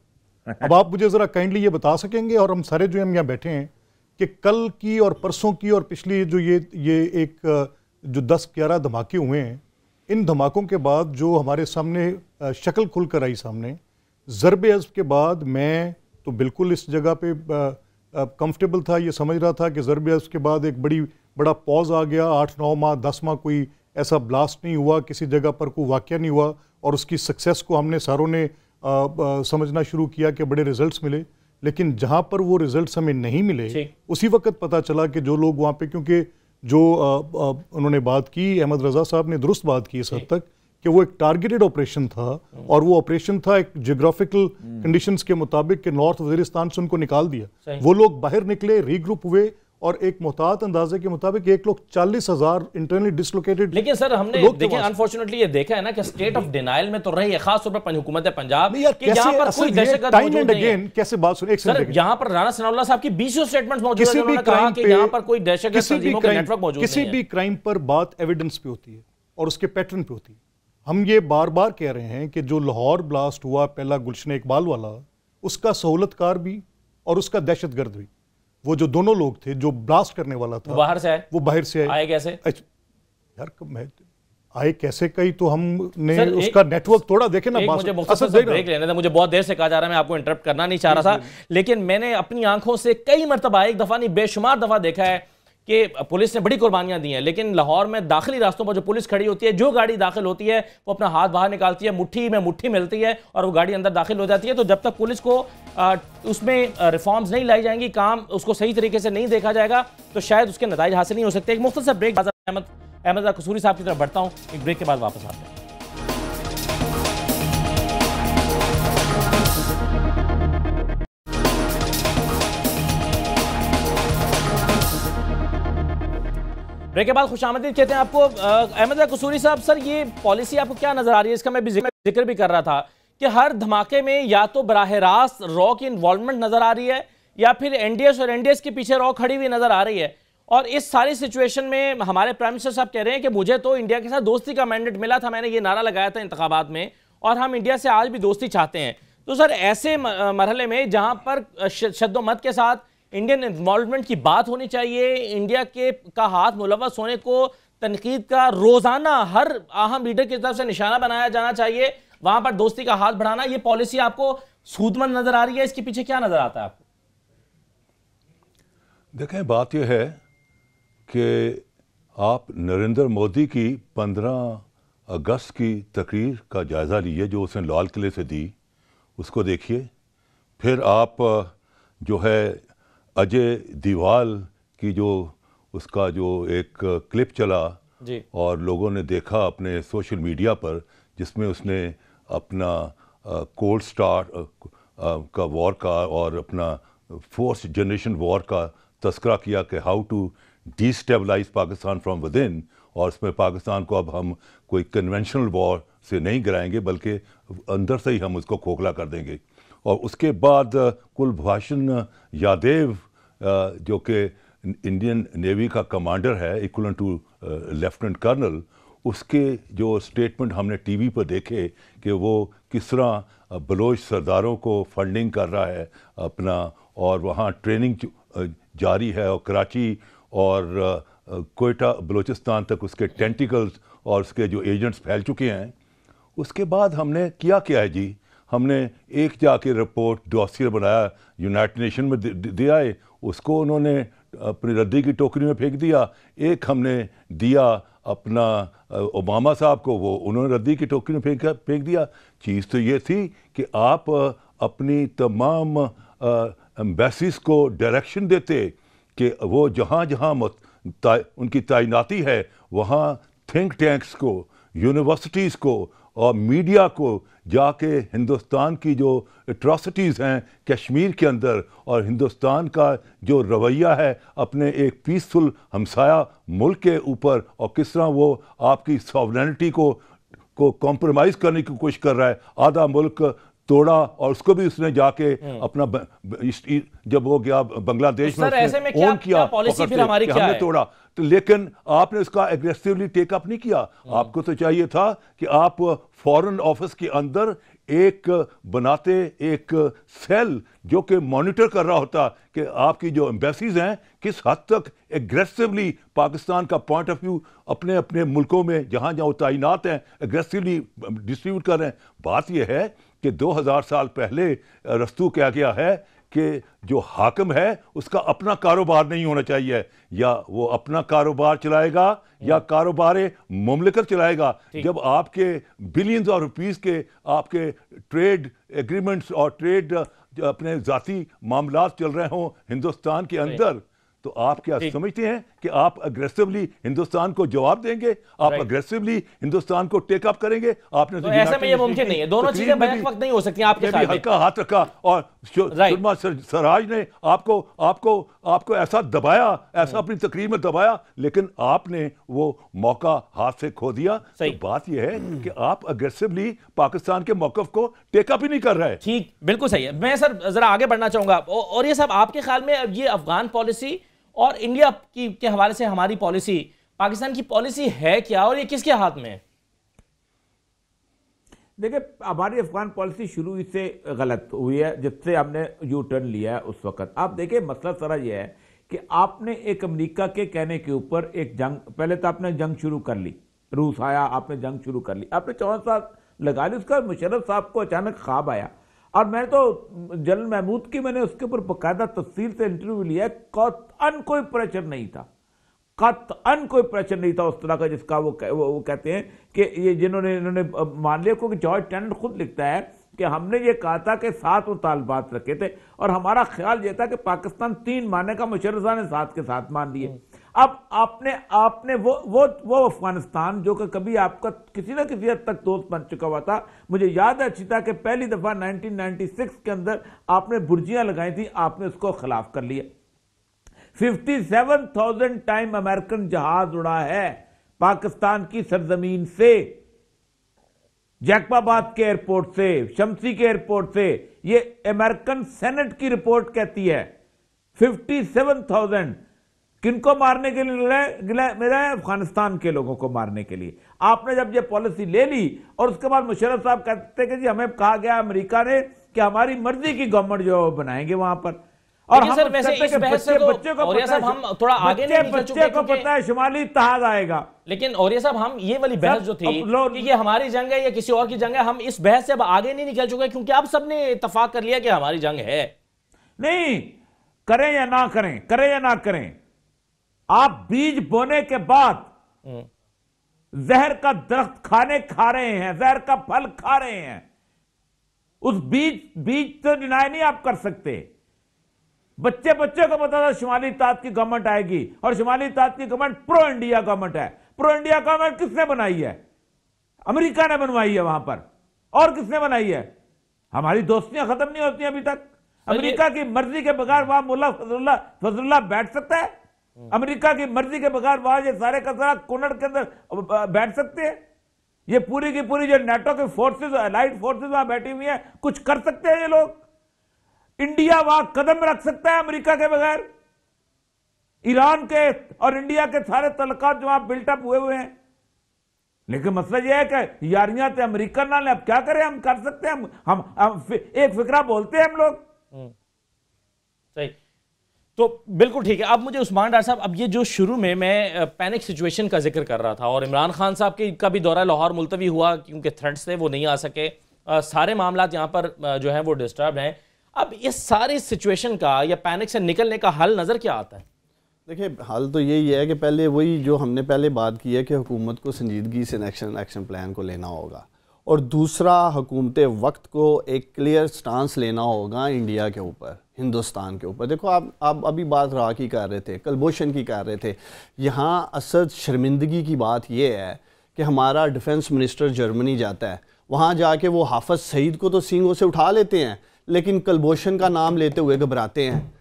अब आप मुझे ज़रा काइंडली ये बता सकेंगे और हम सारे जो हम यहाँ बैठे हैं कि कल की और परसों की और पिछली जो ये ये एक जो दस ग्यारह धमाके हुए हैं इन धमाकों के बाद जो हमारे सामने शक्ल खुल कर आई सामने ज़रब अज़ब के बाद मैं तो बिल्कुल इस जगह पे कंफर्टेबल था ये समझ रहा था कि ज़रब अज़ब के बाद एक बड़ी बड़ा पॉज आ गया आठ नौ माह दस माह कोई ऐसा ब्लास्ट नहीं हुआ किसी जगह पर कोई वाक़ नहीं हुआ और उसकी सक्सेस को हमने सारों ने समझना शुरू किया कि बड़े रिजल्ट्स मिले लेकिन जहाँ पर वो रिजल्ट्स हमें नहीं मिले उसी वक्त पता चला कि जो लोग वहाँ पे क्योंकि जो आ, आ, उन्होंने बात की अहमद रज़ा साहब ने दुरुस्त बात की इस हद तक कि वो एक टारगेटेड ऑपरेशन था हम्म। और वो ऑपरेशन था एक जोग्राफिकल हम्म। कंडीशंस के मुताबिक कि नॉर्थ वजीरिस्तान से उनको निकाल दिया वो लोग बाहर निकले रीग्रुप हुए और एक मुहतात अंदाजे के मुताबिक एक लोग चालीस हजार इंटरनली डिसलोकेटेड लेकिन सर हमने देखिए अनफॉर्चुनेटली ये देखा है ना कि स्टेट ऑफ डिनाइल में तो रही है खास तौर पर हुकूमत है पंजाब अगेन कैसे बात सुन एक यहाँ पर राणा सनाउल्ला साहब की बीसों स्टेटमेंट मौजूद है कहा कि यहाँ पर कोई दहशत किसी भी क्राइम पर बात एविडेंस पे होती है और उसके पैटर्न पे होती है हम ये बार बार कह रहे हैं कि जो लाहौर ब्लास्ट हुआ पहला गुलशन इकबाल वाला उसका सहूलतकार भी और उसका दहशतगर्द भी वो जो दोनों लोग थे जो ब्लास्ट करने वाला था बाहर से आए वो बाहर से आए आए कैसे यार मैं आए कैसे कई तो हमने उसका नेटवर्क थोड़ा देखे ना मुझे देख ब्रेक लेना था मुझे बहुत देर से कहा जा रहा है मैं आपको इंटरप्ट करना नहीं चाह रहा था लेकिन मैंने अपनी आंखों से कई मरतबा एक दफा नहीं बेशुमार दफा देखा है कि पुलिस ने बड़ी कुर्बानियां दी हैं लेकिन लाहौर में दाखिली रास्तों पर जो पुलिस खड़ी होती है जो गाड़ी दाखिल होती है वो अपना हाथ बाहर निकालती है मुट्ठी में मुट्ठी मिलती है और वो गाड़ी अंदर दाखिल हो जाती है तो जब तक पुलिस को उसमें रिफॉर्म्स नहीं लाई जाएंगी काम उसको सही तरीके से नहीं देखा जाएगा तो शायद उसके नतज हासिल नहीं हो सकते एक मुख्तर ब्रेक अहमद अहमद कसूरी साहब की तरफ बढ़ता हूँ एक ब्रेक के बाद वापस आते हैं ब्रेक के बाद खुश आमदीद कहते हैं आपको अहमद कसूरी साहब सर ये पॉलिसी आपको क्या नजर आ रही है इसका मैं भी जिक्र भी कर रहा था कि हर धमाके में या तो बरह रास्त रॉ की इन्वॉल्वमेंट नजर आ रही है या फिर एनडीएस और एनडीएस के पीछे रॉ खड़ी हुई नजर आ रही है और इस सारी सिचुएशन में हमारे प्राइम मिनिस्टर साहब कह रहे हैं कि मुझे तो इंडिया के साथ दोस्ती का मैंडेट मिला था मैंने ये नारा लगाया था इंतबात में और हम इंडिया से आज भी दोस्ती चाहते हैं तो सर ऐसे मरहले में जहाँ पर शदोमत के साथ इंडियन इन्वॉल्वमेंट की बात होनी चाहिए इंडिया के का हाथ मुलवस होने को तनकीद का रोज़ाना हर अहम लीडर की तरफ से निशाना बनाया जाना चाहिए वहाँ पर दोस्ती का हाथ बढ़ाना ये पॉलिसी आपको सूदमंद नज़र आ रही है इसके पीछे क्या नज़र आता है आपको देखें बात यह है कि आप नरेंद्र मोदी की 15 अगस्त की तकरीर का जायज़ा लीजिए जो उसने लाल किले से दी उसको देखिए फिर आप जो है अजय दीवाल की जो उसका जो एक क्लिप चला जी। और लोगों ने देखा अपने सोशल मीडिया पर जिसमें उसने अपना कोल्ड स्टार का वॉर का और अपना फोर्थ जनरेशन वॉर का तस्करा किया कि how to destabilise Pakistan from within और उसमें पाकिस्तान को अब हम कोई कन्वेंशनल वॉर से नहीं गिराएंगे बल्कि अंदर से ही हम उसको खोखला कर देंगे और उसके बाद कुलभूषण यादव जो कि इंडियन नेवी का कमांडर है इक्वलन टू लेफ्टिनेंट कर्नल उसके जो स्टेटमेंट हमने टीवी पर देखे कि वो किस तरह बलोच सरदारों को फंडिंग कर रहा है अपना और वहाँ ट्रेनिंग जारी है और कराची और कोयटा बलूचिस्तान तक उसके टेंटिकल्स और उसके जो एजेंट्स फैल चुके हैं उसके बाद हमने किया क्या है जी हमने एक जाके रिपोर्ट डॉसियर बनाया यूनाइट नेशन में दिया है उसको उन्होंने अपनी रद्दी की टोकरी में फेंक दिया एक हमने दिया अपना ओबामा साहब को वो उन्होंने रद्दी की टोकरी में फेंक फेंक दिया चीज़ तो ये थी कि आप अपनी तमाम एम्बेसिस को डायरेक्शन देते कि वो जहाँ जहाँ उनकी तैनाती है वहाँ थिंक टैंक्स को यूनिवर्सिटीज़ को और मीडिया को जाके हिंदुस्तान की जो एट्रॉसिटीज़ हैं कश्मीर के अंदर और हिंदुस्तान का जो रवैया है अपने एक पीसफुल हमसाया मुल्क के ऊपर और किस तरह वो आपकी सॉवनिटी को को कॉम्प्रोमाइज़ करने की कोशिश कर रहा है आधा मुल्क तोड़ा और उसको भी उसने जाके हम्म। अपना ब, ब, जब वो गया बांग्लादेश में, उसने ओन किया हमारी क्या हमने है? तोड़ा तो लेकिन आपने उसका एग्रेसिवली टेकअप नहीं किया हम्म। आपको तो चाहिए था कि आप फॉरेन ऑफिस के अंदर एक बनाते एक सेल जो कि मॉनिटर कर रहा होता कि आपकी जो एम्बेसीज हैं किस हद तक एग्रेसिवली पाकिस्तान का पॉइंट ऑफ व्यू अपने अपने मुल्कों में जहाँ जहाँ वो तैनात हैं एग्रेसिवली डिस्ट्रीब्यूट कर रहे हैं बात यह है कि 2000 साल पहले रस्तू क्या गया है कि जो हाकम है उसका अपना कारोबार नहीं होना चाहिए या वो अपना कारोबार चलाएगा हम्म। या कारोबार ममलिकत चलाएगा जब आपके बिलियंस और रुपीस के आपके ट्रेड एग्रीमेंट्स और ट्रेड अपने जाती मामला चल रहे हों हिंदुस्तान के अंदर तो आप क्या समझते हैं कि आप अग्रेसिवली हिंदुस्तान को जवाब देंगे आप अग्रेसिवली हिंदुस्तान को टेकअप करेंगे आपने तो, तो ऐसे में ये मुमकिन नहीं है दोनों तो चीजें बैक वक्त नहीं हो सकती आपके साथ हल्का हाथ रखा और सुरमा सराज ने आपको आपको आपको ऐसा दबाया ऐसा hmm. अपनी तकरीर में दबाया लेकिन आपने वो मौका हाथ से खो दिया तो बात यह है कि आप अग्रेसिवली पाकिस्तान के मौकफ को टेकअप ही नहीं कर रहे ठीक बिल्कुल सही है मैं सर जरा आगे बढ़ना चाहूंगा और ये सब आपके ख्याल में ये अफगान पॉलिसी और इंडिया की के हवाले से हमारी पॉलिसी पाकिस्तान की पॉलिसी है क्या और ये किसके हाथ में है देखिए हमारी अफगान पॉलिसी शुरू से गलत हुई है जिससे हमने यू टर्न लिया है उस वक्त आप देखिए मसला सारा यह है कि आपने एक अमेरिका के कहने के ऊपर एक जंग पहले तो आपने जंग शुरू कर ली रूस आया आपने जंग शुरू कर ली आपने चौदह साल लगा ली उसका मुशरफ साहब को अचानक ख्वाब आया और मैं तो जनरल महमूद की मैंने उसके ऊपर बाकायदा तफसील से इंटरव्यू लिया अन कोई प्रेशर नहीं था कत अन कोई प्रेशर नहीं था उस तरह का जिसका वो कह, वो, वो कहते हैं कि ये जिन्होंने इन्होंने मान लिया क्योंकि जॉर्ज टेंट खुद लिखता है कि हमने ये कहा था कि सात मुतालबात रखे थे और हमारा ख्याल ये था कि पाकिस्तान तीन माने का मुशरजा ने सात के साथ मान लिए अब आपने आपने वो वो वो अफगानिस्तान जो कि कभी आपका किसी ना किसी हद तक दोस्त बन चुका हुआ था मुझे याद है था कि पहली दफ़ा 1996 के अंदर आपने बुर्जियां लगाई थी आपने उसको खिलाफ कर लिया 57,000 टाइम अमेरिकन जहाज उड़ा है पाकिस्तान की सरजमीन से जैकबाबाद के एयरपोर्ट से शमसी के एयरपोर्ट से यह अमेरिकन सेनेट की रिपोर्ट कहती है थाउजेंड किनको मारने के लिए मिला है अफगानिस्तान के लोगों को मारने के लिए आपने जब ये पॉलिसी ले ली और उसके बाद मुशरफ साहब कहते कि जी हमें कहा गया अमेरिका ने कि हमारी मर्जी की गवर्नमेंट जो बनाएंगे वहां पर और हम सर वैसे इस बहस से बच्चे को पता साहब हम थोड़ा आगे नहीं बच्चे को पता है शुमाली तहाज आएगा लेकिन और ये साहब हम ये वाली बहस जो थी कि ये हमारी जंग है या किसी और की जंग है हम इस बहस से अब आगे नहीं निकल चुके क्योंकि अब सबने इतफाक कर लिया कि हमारी जंग है नहीं करें या ना करें करें या ना करें आप बीज बोने के बाद जहर का दरख्त खाने खा रहे हैं जहर का फल खा रहे हैं उस बीज बीज तो डिनाई नहीं आप कर सकते बच्चे बच्चे को पता था शिमाली ताद की गवर्नमेंट आएगी और शिमाली ताद की गवर्नमेंट प्रो इंडिया गवर्नमेंट है प्रो इंडिया गवर्नमेंट किसने बनाई है अमेरिका ने बनवाई है वहां पर और किसने बनाई है हमारी दोस्तियां खत्म नहीं होती अभी तक अमेरिका की मर्जी के बगैर वहां मुला फजल्ला फजल्ला बैठ सकता है अमेरिका की मर्जी के बगैर वहां ये सारे का सारा कुनट के अंदर बैठ सकते हैं ये पूरी की पूरी जो नेटो की फोर्सेज अलाइड फोर्सेज वहां बैठी हुई है कुछ कर सकते हैं ये लोग इंडिया वहां कदम रख सकता है अमेरिका के बगैर ईरान के और इंडिया के सारे तलक जो आप बिल्टअप हुए हुए हैं लेकिन मसला यह है कि यारियां तो अमरीका ना अब क्या करें हम कर सकते हैं हम हम, हम एक फिक्रा बोलते हैं हम लोग हम्म। सही तो बिल्कुल ठीक है अब मुझे उस्मान डार साहब अब ये जो शुरू में मैं पैनिक सिचुएशन का जिक्र कर रहा था और इमरान खान साहब के का भी दौरा लाहौर मुलतवी हुआ क्योंकि थ्रेट्स थे वो नहीं आ सके आ, सारे मामला यहाँ पर जो है वो डिस्टर्ब हैं अब इस सारी सिचुएशन का या पैनिक से निकलने का हल नज़र क्या आता है देखिए हाल तो यही है कि पहले वही जो हमने पहले बात की है कि हुकूमत को संजीदगी से एक्शन एक्शन प्लान को लेना होगा और दूसरा हुकूमत वक्त को एक क्लियर स्टांस लेना होगा इंडिया के ऊपर हिंदुस्तान के ऊपर देखो आप आप अभी बात राह की कर रहे थे कलभूषण की कर रहे थे यहाँ असद शर्मिंदगी की बात यह है कि हमारा डिफेंस मिनिस्टर जर्मनी जाता है वहाँ जाके वो हाफज सईद को तो सींगों से उठा लेते हैं लेकिन कलभूषण का नाम लेते हुए घबराते हैं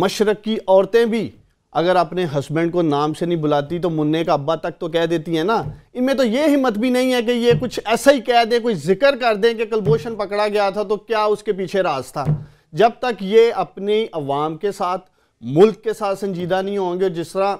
मशरक़ की औरतें भी अगर अपने हस्बैंड को नाम से नहीं बुलाती तो मुन्ने का अब्बा तक तो कह देती है ना इनमें तो ये हिम्मत भी नहीं है कि ये कुछ ऐसा ही कह दें कोई जिक्र कर दें कि कलभूषण पकड़ा गया था तो क्या उसके पीछे राज था जब तक ये अपनी अवाम के साथ मुल्क के साथ संजीदा नहीं होंगे जिस तरह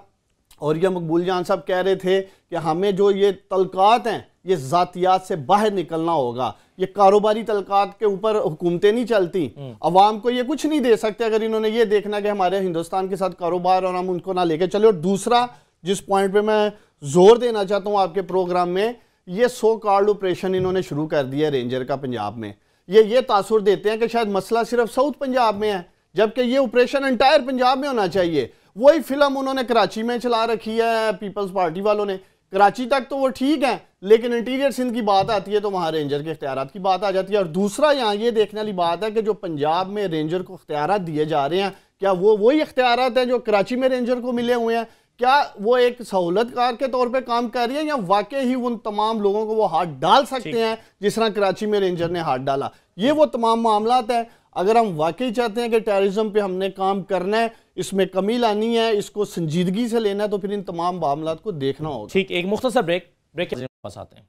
और यह मकबूल जान साहब कह रहे थे कि हमें जो ये तलकात हैं ये ज़ातियात से बाहर निकलना होगा ये कारोबारी तलकात के ऊपर हुकूमतें नहीं चलती हम्म। अवाम को ये कुछ नहीं दे सकते अगर इन्होंने ये देखना कि हमारे हिंदुस्तान के साथ कारोबार और हम उनको ना लेके चले और दूसरा जिस पॉइंट पे मैं जोर देना चाहता हूँ आपके प्रोग्राम में ये सो कार्ड ऑपरेशन इन्होंने शुरू कर दिया रेंजर का पंजाब में ये ये तासुर देते हैं कि शायद मसला सिर्फ साउथ पंजाब में है जबकि ये ऑपरेशन एंटायर पंजाब में होना चाहिए वही फिल्म उन्होंने कराची में चला रखी है पीपल्स पार्टी वालों ने कराची तक तो वो ठीक है लेकिन इंटीरियर सिंध की बात आती है तो वहाँ रेंजर के अख्तियार की बात आ जाती है और दूसरा यहाँ ये देखने वाली बात है कि जो पंजाब में रेंजर को अख्तियार दिए जा रहे हैं क्या वो वही अख्तियार हैं जो कराची में रेंजर को मिले हुए हैं क्या वो एक सहूलतकार के तौर पे काम कर रही है या वाकई ही उन तमाम लोगों को वो हाथ डाल सकते हैं जिस तरह कराची में रेंजर ने हाथ डाला ये वो तमाम मामला है अगर हम वाकई चाहते हैं कि टेररिज्म पे हमने काम करना है इसमें कमी लानी है इसको संजीदगी से लेना है तो फिर इन तमाम मामला को देखना होगा ठीक एक मुख्तर ब्रेक ब्रेक के आते हैं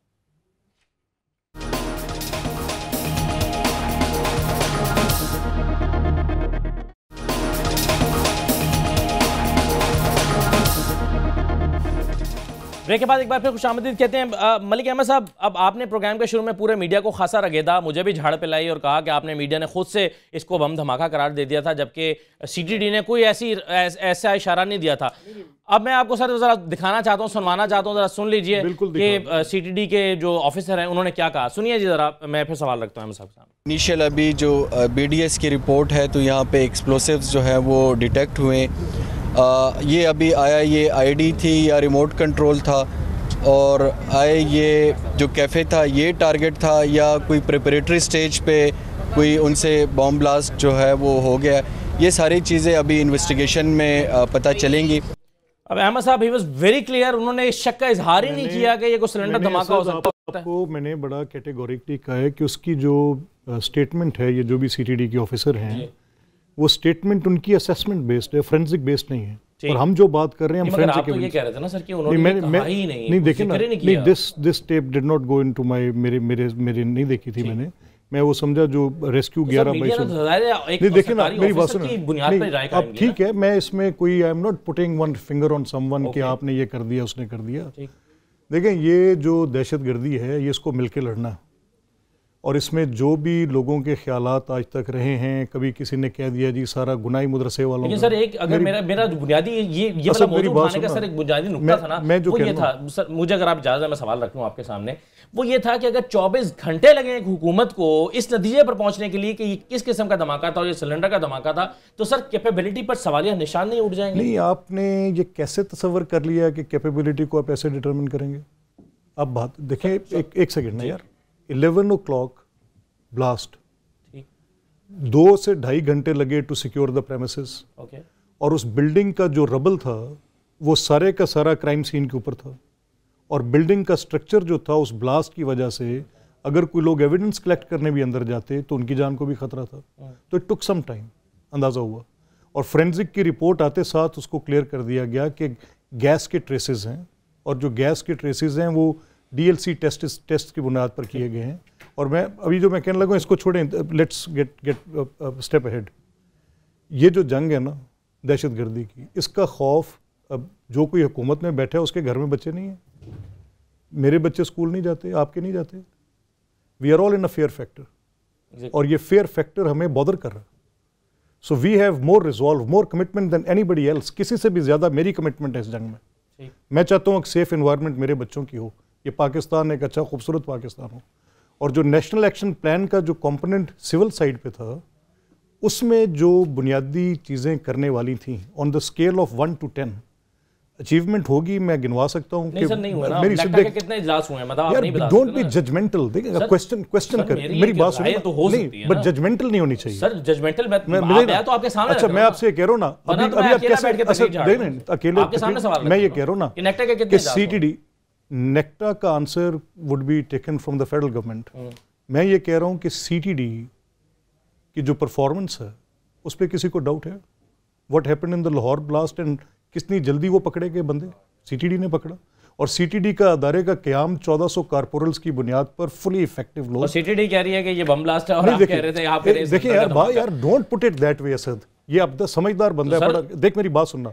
ब्रेक के बाद एक बार फिर खुश कहते हैं मलिक अहमद साहब अब आपने प्रोग्राम के शुरू में पूरे मीडिया को खासा रगेदा मुझे भी झाड़ पे लाई और कहा कि आपने मीडिया ने खुद से इसको बम धमाका करार दे दिया था जबकि सीटीडी ने कोई ऐसी ऐसा इशारा नहीं दिया था अब मैं आपको सर जरा दिखाना चाहता हूँ सुनवाना चाहता हूँ जरा सुन लीजिए कि सी के जो ऑफिसर हैं उन्होंने क्या कहा सुनिए जी जरा मैं फिर सवाल रखता हूँ अहमद साहब साहब इनिशियल अभी जो बी की रिपोर्ट है तो यहाँ पे एक्सप्लोसिव जो है वो डिटेक्ट हुए ये अभी आया ये आईडी थी या रिमोट कंट्रोल था और आए ये जो कैफ़े था ये टारगेट था या कोई प्रिपरेटरी स्टेज पे कोई उनसे बॉम ब्लास्ट जो है वो हो गया ये सारी चीज़ें अभी इन्वेस्टिगेशन में पता चलेंगी अब अहमद साहब ही वॉज वेरी क्लियर उन्होंने इस शक का इजहार ही नहीं किया कि ये कोई सिलेंडर धमाका हो सकता है आपको मैंने बड़ा कैटेगोरिकली कहा है कि उसकी जो स्टेटमेंट है ये जो भी डी के ऑफिसर हैं वो स्टेटमेंट उनकी असेसमेंट बेस्ड है फोरेंसिक बेस्ड नहीं है और हम जो बात कर रहे हैं हम फ्रेंड्स के तो ये कह रहे थे ना सर कि उन्होंने नहीं, नहीं देखे ना नहीं this this tape did not go into my मेरे मेरे मेरे नहीं देखी थी मैंने मैं वो समझा जो तो रेस्क्यू ग्यारह तो बाईस नहीं देखिए ना मेरी बात अब ठीक है मैं इसमें कोई I am not putting one finger on one कि आपने ये कर दिया उसने कर दिया देखें ये जो दहशत गर्दी है ये इसको मिलके लड़ना है और इसमें जो भी लोगों के ख्याल आज तक रहे हैं कभी किसी ने कह दिया जी सारा गुनाई मदरसे वालों सर एक अगर मेरा मेरा बुनियादी ये ये मतलब मौजूद माने का सर एक बुनियादी नुकता था ना मैं जो वो ये था सर मुझे अगर आप इजाज़त मैं सवाल रख लूँ आपके सामने वो ये था कि अगर 24 घंटे लगे एक हुकूमत को इस नतीजे पर पहुंचने के लिए कि किस किस्म का धमाका था और ये सिलेंडर का धमाका था तो सर कैपेबिलिटी पर सवालिया निशान नहीं उठ जाएंगे नहीं आपने ये कैसे तस्वर कर लिया कि कैपेबिलिटी को आप ऐसे डिटर्मिन करेंगे अब बात देखिए एक एक सेकेंड ना यार 11 क्लॉक ब्लास्ट दो से ढाई घंटे लगे टू सिक्योर द प्रेमिस और उस बिल्डिंग का जो रबल था वो सारे का सारा क्राइम सीन के ऊपर था और बिल्डिंग का स्ट्रक्चर जो था उस ब्लास्ट की वजह से अगर कोई लोग एविडेंस कलेक्ट करने भी अंदर जाते तो उनकी जान को भी खतरा था hmm। तो इट टुक सम टाइम अंदाज़ा हुआ और फ्रेंसिक की रिपोर्ट आते साथ उसको क्लियर कर दिया गया कि गैस के ट्रेसेस हैं और जो गैस के ट्रेसेस हैं वो डीएलसी टेस्ट इस टेस्ट की बुनियाद पर किए गए हैं और मैं अभी जो मैं कहने लगा इसको छोड़ें let's get get step ahead ये जो जंग है ना दहशत गर्दी की इसका खौफ अब जो कोई हुकूमत में बैठा है उसके घर में बच्चे नहीं हैं मेरे बच्चे स्कूल नहीं जाते आपके नहीं जाते we are all in a fair factor और ये फेयर फैक्टर हमें बॉदर कर रहा है so we have more resolve more commitment than anybody else किसी से भी ज़्यादा मेरी कमिटमेंट है इस जंग में मैं चाहता हूँ एक सेफ इन्वायरमेंट मेरे बच्चों की हो कि पाकिस्तान एक अच्छा खूबसूरत पाकिस्तान हो और जो नेशनल एक्शन प्लान का जो कंपोनेंट सिविल साइड पे था उसमें जो बुनियादी चीज़ें करने वाली थी on the scale of one to ten achievement होगी मैं गिनवा सकता हूँ don't be judgemental question question कर मेरी बात सुनिए तो हो नहीं बट जजमेंटल नहीं होनी चाहिए सर जजमेंटल मैं तो आपके सामने अच्छा मैं आपसे कह रहा हूँ ना अभी अभी आप कैसे अकेले मैं ये कह रहा हूँ मतलब अच्छा, ना कि सीटीडी नेक्टा का answer would be taken from the federal government मैं ये कह रहा हूँ कि सीटीडी की जो परफॉर्मेंस है उस पर किसी को डाउट है what happen in the Lahore blast and कितनी जल्दी वो पकड़े गए बंदे सीटीडी ने पकड़ा और सीटीडी का अदारे का क्याम 1400 सौ कारपोरल्स की बुनियाद पर फुली इफेक्टिव लोग सीटीडी कह रही है कि ये बम ब्लास्ट है और आप कह रहे थे देखिए यार भाई यार don't put it that way Asad ये अब समझदार बंदा है तो देख मेरी बात सुनना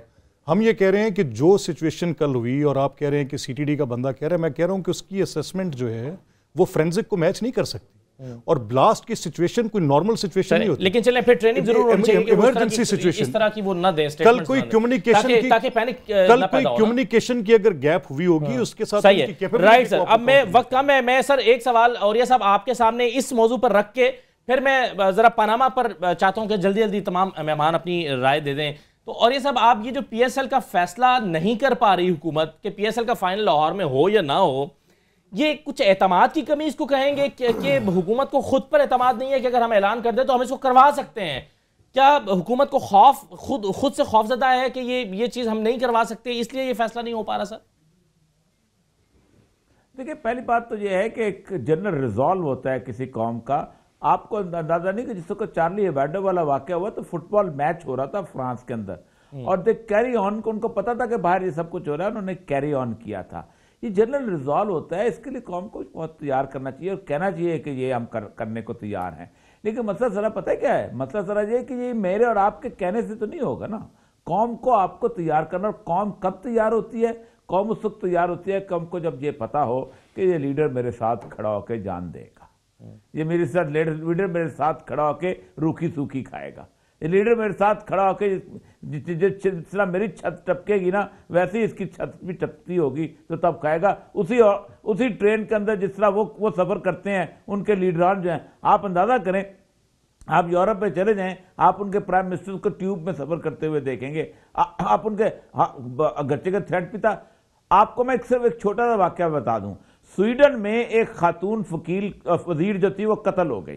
हम ये कह रहे हैं कि जो सिचुएशन कल हुई और आप कह रहे हैं कि सीटीडी का बंदा कह रहा है मैं कह रहा हूं कि उसकी असेसमेंट जो है वो फ्रेंसिक को मैच नहीं कर सकती हम्म। और ब्लास्ट की सिचुएशन कोई नॉर्मल सिचुएशन नहीं होती लेकिन चले फिर ट्रेनिंग जरूर इमरजेंसी सिचुएशन इस तरह की वो ना दे कल कोई कम्युनिकेशन की ताकि पैनिक कल कोई कम्युनिकेशन की अगर गैप हुई होगी हाँ। उसके साथ सही है राइट सर अब मैं वक्त कम है मैं सर एक सवाल और ये सब आपके सामने इस मौजू पर रख के फिर मैं जरा पनामा पर चाहता हूं कि जल्दी जल्दी तमाम मेहमान अपनी राय दे दें तो और ये सब आप ये जो पीएसएल का फैसला नहीं कर पा रही हुकूमत कि पीएसएल का फाइनल लाहौर में हो या ना हो ये कुछ एतमाद की कमी इसको कहेंगे कि, हुकूमत को खुद पर एतमाद नहीं है कि अगर हम ऐलान कर दें तो हम इसको करवा सकते हैं क्या हुकूमत को खौफ खुद खुद से खौफ ज़दा है कि ये ये चीज़ हम नहीं करवा सकते इसलिए ये फैसला नहीं हो पा रहा सर देखिए पहली बात तो ये है कि एक जनरल रिजॉल्व होता है किसी कौम का आपको अंदाजा नहीं कि जिस वक्त चार्ली एबैडो वाला वाक्य हुआ तो फुटबॉल मैच हो रहा था फ्रांस के अंदर हम्म। और दे कैरी ऑन को उनको पता था कि बाहर ये सब कुछ हो रहा है उन्होंने कैरी ऑन किया था ये जनरल रिजॉल्व होता है इसके लिए कौम को बहुत तैयार करना चाहिए और कहना चाहिए कि ये हम कर, करने को तैयार हैं लेकिन मसला सरा पता है क्या है मसला सरा ये कि ये मेरे और आपके कहने से तो नहीं होगा ना कौम को आपको तैयार करना और कौम कब तैयार होती है कौम उस वक्त तैयार होती है कौम को जब ये पता हो कि ये लीडर मेरे साथ खड़ा होकर जान देगा ये मेरे साथ लीडर मेरे साथ खड़ा होकर रूखी सूखी खाएगा ये लीडर मेरे साथ खड़ा जिस जितना मेरी छत टपकेगी ना वैसे ही इसकी छत भी टपती होगी तो तब खाएगा उसी और, उसी ट्रेन के अंदर जिस तरह वो वो सफ़र करते हैं उनके लीडरान जो हैं आप अंदाज़ा करें आप यूरोप में चले जाएं आप उनके प्राइम मिनिस्टर को ट्यूब में सफ़र करते हुए देखेंगे आ, आप उनके घटे हाँ, का थ्रेड पिता आपको मैं सिर्फ एक छोटा सा वाक्य बता दूं स्वीडन में एक खातून फकील वजीर जो थी वो कत्ल हो गई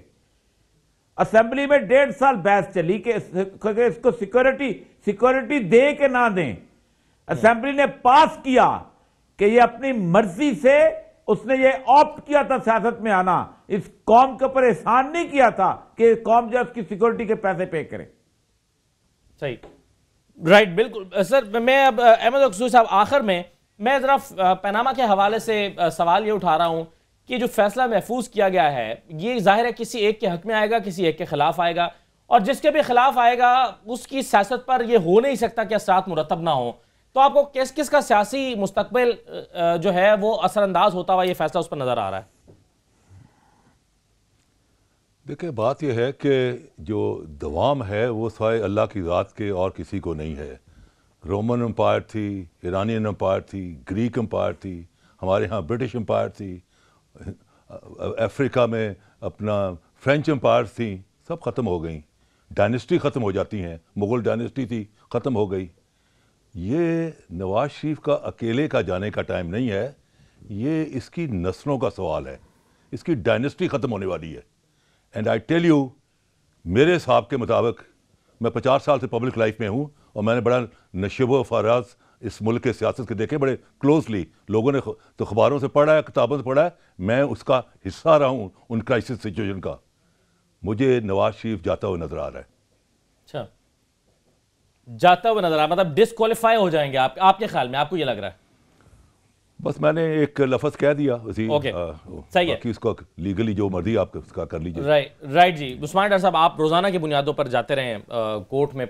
असेंबली में डेढ़ साल बहस चली कि इसको सिक्योरिटी सिक्योरिटी दे के ना दें असेंबली ने पास किया कि ये अपनी मर्जी से उसने ये ऑप्ट किया था सियासत में आना इस कौम के ऊपर एहसान नहीं किया था कि कौम जो उसकी सिक्योरिटी के पैसे पे करे सही राइट बिल्कुल सर मैं अब अहमद अकसूर साहब आखिर में मैं ज़रा पैनामा के हवाले से सवाल ये उठा रहा हूँ कि जो फैसला महफूज किया गया है ये जाहिर है किसी एक के हक में आएगा किसी एक के ख़िलाफ़ आएगा और जिसके भी ख़िलाफ़ आएगा उसकी सियासत पर यह हो नहीं सकता कि असरात मुरतब ना हो तो आपको किस किस का सियासी मुस्तबिल जो है वो असरअंदाज होता हुआ ये फैसला उस पर नज़र आ रहा है देखिए बात यह है कि जो दवाम है वो सवाए अल्लाह की ज़ात के और किसी को नहीं है रोमन एम्पायर थी ईरानियन एम्पायर थी ग्रीक एम्पायर थी हमारे यहाँ ब्रिटिश एम्पायर थी अफ्रीका में अपना फ्रेंच एम्पायर थी सब ख़त्म हो गई डायनेस्टी ख़त्म हो जाती हैं मुग़ल डायनेस्टी थी ख़त्म हो गई ये नवाज शरीफ का अकेले का जाने का टाइम नहीं है ये इसकी नस्लों का सवाल है इसकी डायनेस्टी ख़त्म होने वाली है एंड आई टेल यू मेरे हिसाब के मुताबिक मैं पचास साल से पब्लिक लाइफ में हूँ और मैंने बड़ा नशेब व फाराज इस मुल्क के सियासत के देखे बड़े क्लोजली लोगों ने तो अखबारों से पढ़ा है किताबों से पढ़ा है मैं उसका हिस्सा रहा हूँ उन क्राइसिस सिचुएशन का मुझे नवाज शरीफ जाता हुआ नजर आ रहा है अच्छा जाता हुआ नजर आ मतलब डिसक्वालीफाई हो जाएंगे आप, आपके ख्याल में आपको ये लग रहा है बस मैंने एक लफज कह दिया उसी okay. आ, सही है उसको लीगली जो मर्जी आप उसका कर लीजिए राइट राइट जी उस्मान डर साहब आप रोजाना की बुनियादों पर जाते रहे आ, कोर्ट में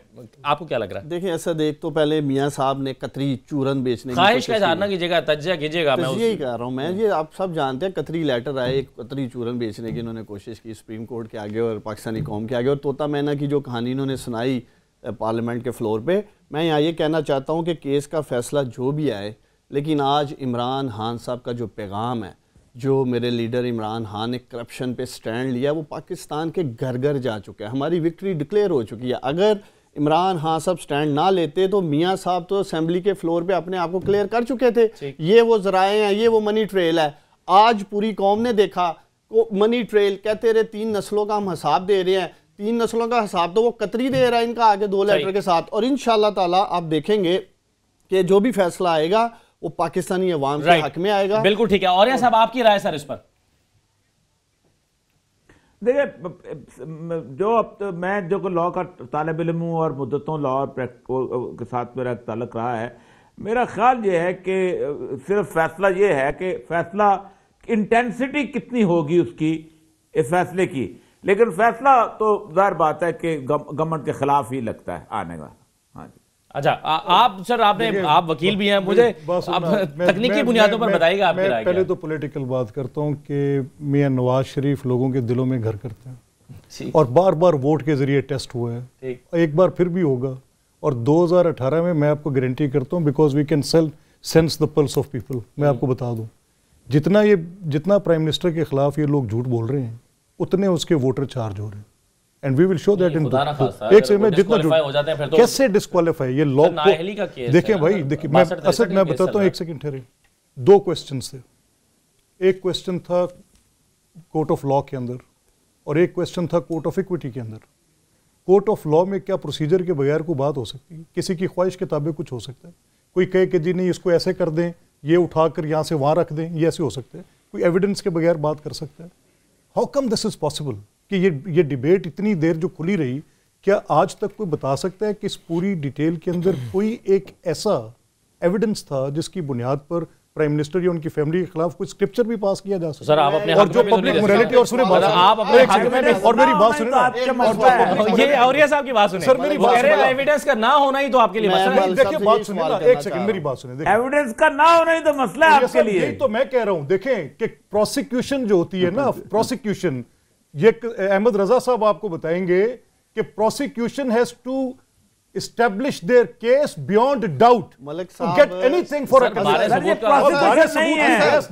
आपको क्या लग रहा है देखिए ऐसा देख तो पहले मियाँ साहब ने कतरी चूरन बेचने ख्वाहिश का इजहार ना कीजिएगा तजिया कीजिएगा मैं यही कह रहा हूँ मैं हम्म। ये आप सब जानते हैं कतरी लेटर आए एक कतरी चूरन बेचने की इन्होंने कोशिश की सुप्रीम कोर्ट के आगे और पाकिस्तानी कौम के आगे और तोता मैना की जो कहानी इन्होंने सुनाई पार्लियामेंट के फ्लोर पर मैं यहाँ ये कहना चाहता हूँ कि केस का फैसला जो भी आए लेकिन आज इमरान खान साहब का जो पैगाम है जो मेरे लीडर इमरान खान ने करप्शन पे स्टैंड लिया वो पाकिस्तान के घर घर जा चुका है हमारी विक्ट्री डिक्लेयर हो चुकी है अगर इमरान खान साहब स्टैंड ना लेते तो मियाँ साहब तो असम्बली के फ्लोर पे अपने आप को क्लियर कर चुके थे ये वो जराए हैं ये वो मनी ट्रेल है आज पूरी कौम ने देखा को मनी ट्रेल कहते रहे तीन नस्लों का हम हिसाब दे रहे हैं तीन नस्लों का हिसाब तो वो कतरी दे रहा है इनका आगे दो लेटर के साथ और इन तला आप देखेंगे कि जो भी फैसला आएगा वो पाकिस्तानी अवाम के हक में आएगा बिल्कुल ठीक है और साहब आपकी राय सर इस पर देखिए जो अब तो मैं जो लॉ का तालब इलम हूँ और मुद्दतों लॉ और के साथ मेरा तलक रहा है मेरा ख्याल ये है कि सिर्फ फैसला ये है कि फैसला इंटेंसिटी कितनी होगी उसकी इस फैसले की लेकिन फैसला तो जाहिर बात है कि गवर्नमेंट के खिलाफ ही लगता है आने का हाँ जी अच्छा आ, आप सर आपने आप वकील भी हैं मुझे आप तकनीकी बुनियादों पर बताइएगा आपकी राय पहले तो पॉलिटिकल बात करता हूँ कि मियाँ नवाज शरीफ लोगों के दिलों में घर करते हैं और बार बार वोट के जरिए टेस्ट हुआ है एक बार फिर भी होगा और 2018 में मैं आपको गारंटी करता हूँ because we can sell sense the pulse of people मैं आपको बता दूँ जितना ये जितना प्राइम मिनिस्टर के खिलाफ ये लोग झूठ बोल रहे हैं उतने उसके वोटर चार्ज हो रहे हैं and we will show that in एक सेकंड में जितना तो कैसे डिस्क्वालीफाई ये लॉ को देखिए भाई देखिए मैं असल मैं बताता हूँ एक सेकंड ठहरे दो क्वेश्चन थे एक क्वेश्चन था कोर्ट ऑफ लॉ के अंदर और एक क्वेश्चन था कोर्ट ऑफ इक्विटी के अंदर कोर्ट ऑफ लॉ में क्या प्रोसीजर के बगैर कोई बात हो सकती है किसी की ख्वाहिश किताबें कुछ हो सकता है कोई कहे कि जी नहीं इसको ऐसे कर दें ये उठा कर यहाँ से वहाँ रख दें ये ऐसे हो सकते हैं कोई एविडेंस के बगैर बात कर सकता है how come this is possible कि ये ये डिबेट इतनी देर जो खुली रही क्या आज तक कोई बता सकता है कि इस पूरी डिटेल के अंदर कोई एक ऐसा एविडेंस था जिसकी बुनियाद पर प्राइम मिनिस्टर या उनकी फैमिली के खिलाफ कोई स्क्रिप्चर भी पास किया जा सकता है अपने और जो पब्लिक मोरालिटी और सुने बात आप अपने हक में और मेरी बात तो सुने ये औरिया साहब की बात सुने सर मेरी बात सुने एविडेंस का ना होना ही तो आपके लिए मसला है देखिए बात सुने एक सेकंड मेरी बात सुने देखिए एविडेंस का ना होना ही तो मसला है आपके लिए तो मैं कह रहा हूं देखें कि प्रोसिक्यूशन जो होती है ना प्रोसिक्यूशन ये अहमद रजा साहब आपको बताएंगे कि prosecution has to establish their case beyond doubt Malik to get anything for a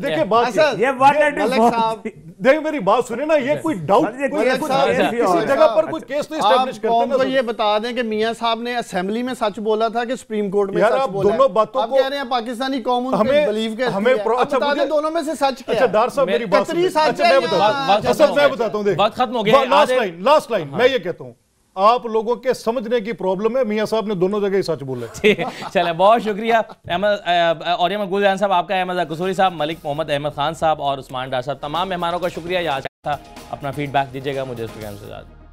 देखिए बात हाँ, ये बात देखिए मेरी बात सुने ना ये कोई डाउट किसी जगह पर कोई केस अच्छा। तो एस्टेब्लिश करते ना तो ये बता दें कि मियां साहब ने असेंबली में सच बोला था कि सुप्रीम कोर्ट में सच बोला दोनों बातों को कह रहे हैं पाकिस्तानी कौम हमें बिलीव करती हमें अच्छा मुझे दोनों में से सच क्या अच्छा दार साहब मेरी बात सुनिए अच्छा, अच्छा, अच्छा मैं बताता हूं देख बात खत्म हो गई लास्ट लाइन लास्ट लाइन मैं हाँ। ये कहता हूं आप लोगों के समझने की प्रॉब्लम है मियाँ साहब ने दोनों जगह ही सच बोले चले बहुत शुक्रिया अहमद और गुलजान साहब आपका अहमद कसूरी साहब मलिक मोहम्मद अहमद खान साहब और उस्मान डार साहब तमाम मेहमानों का शुक्रिया यहाँ था अपना फीडबैक दीजिएगा मुझे इस से ज़्यादा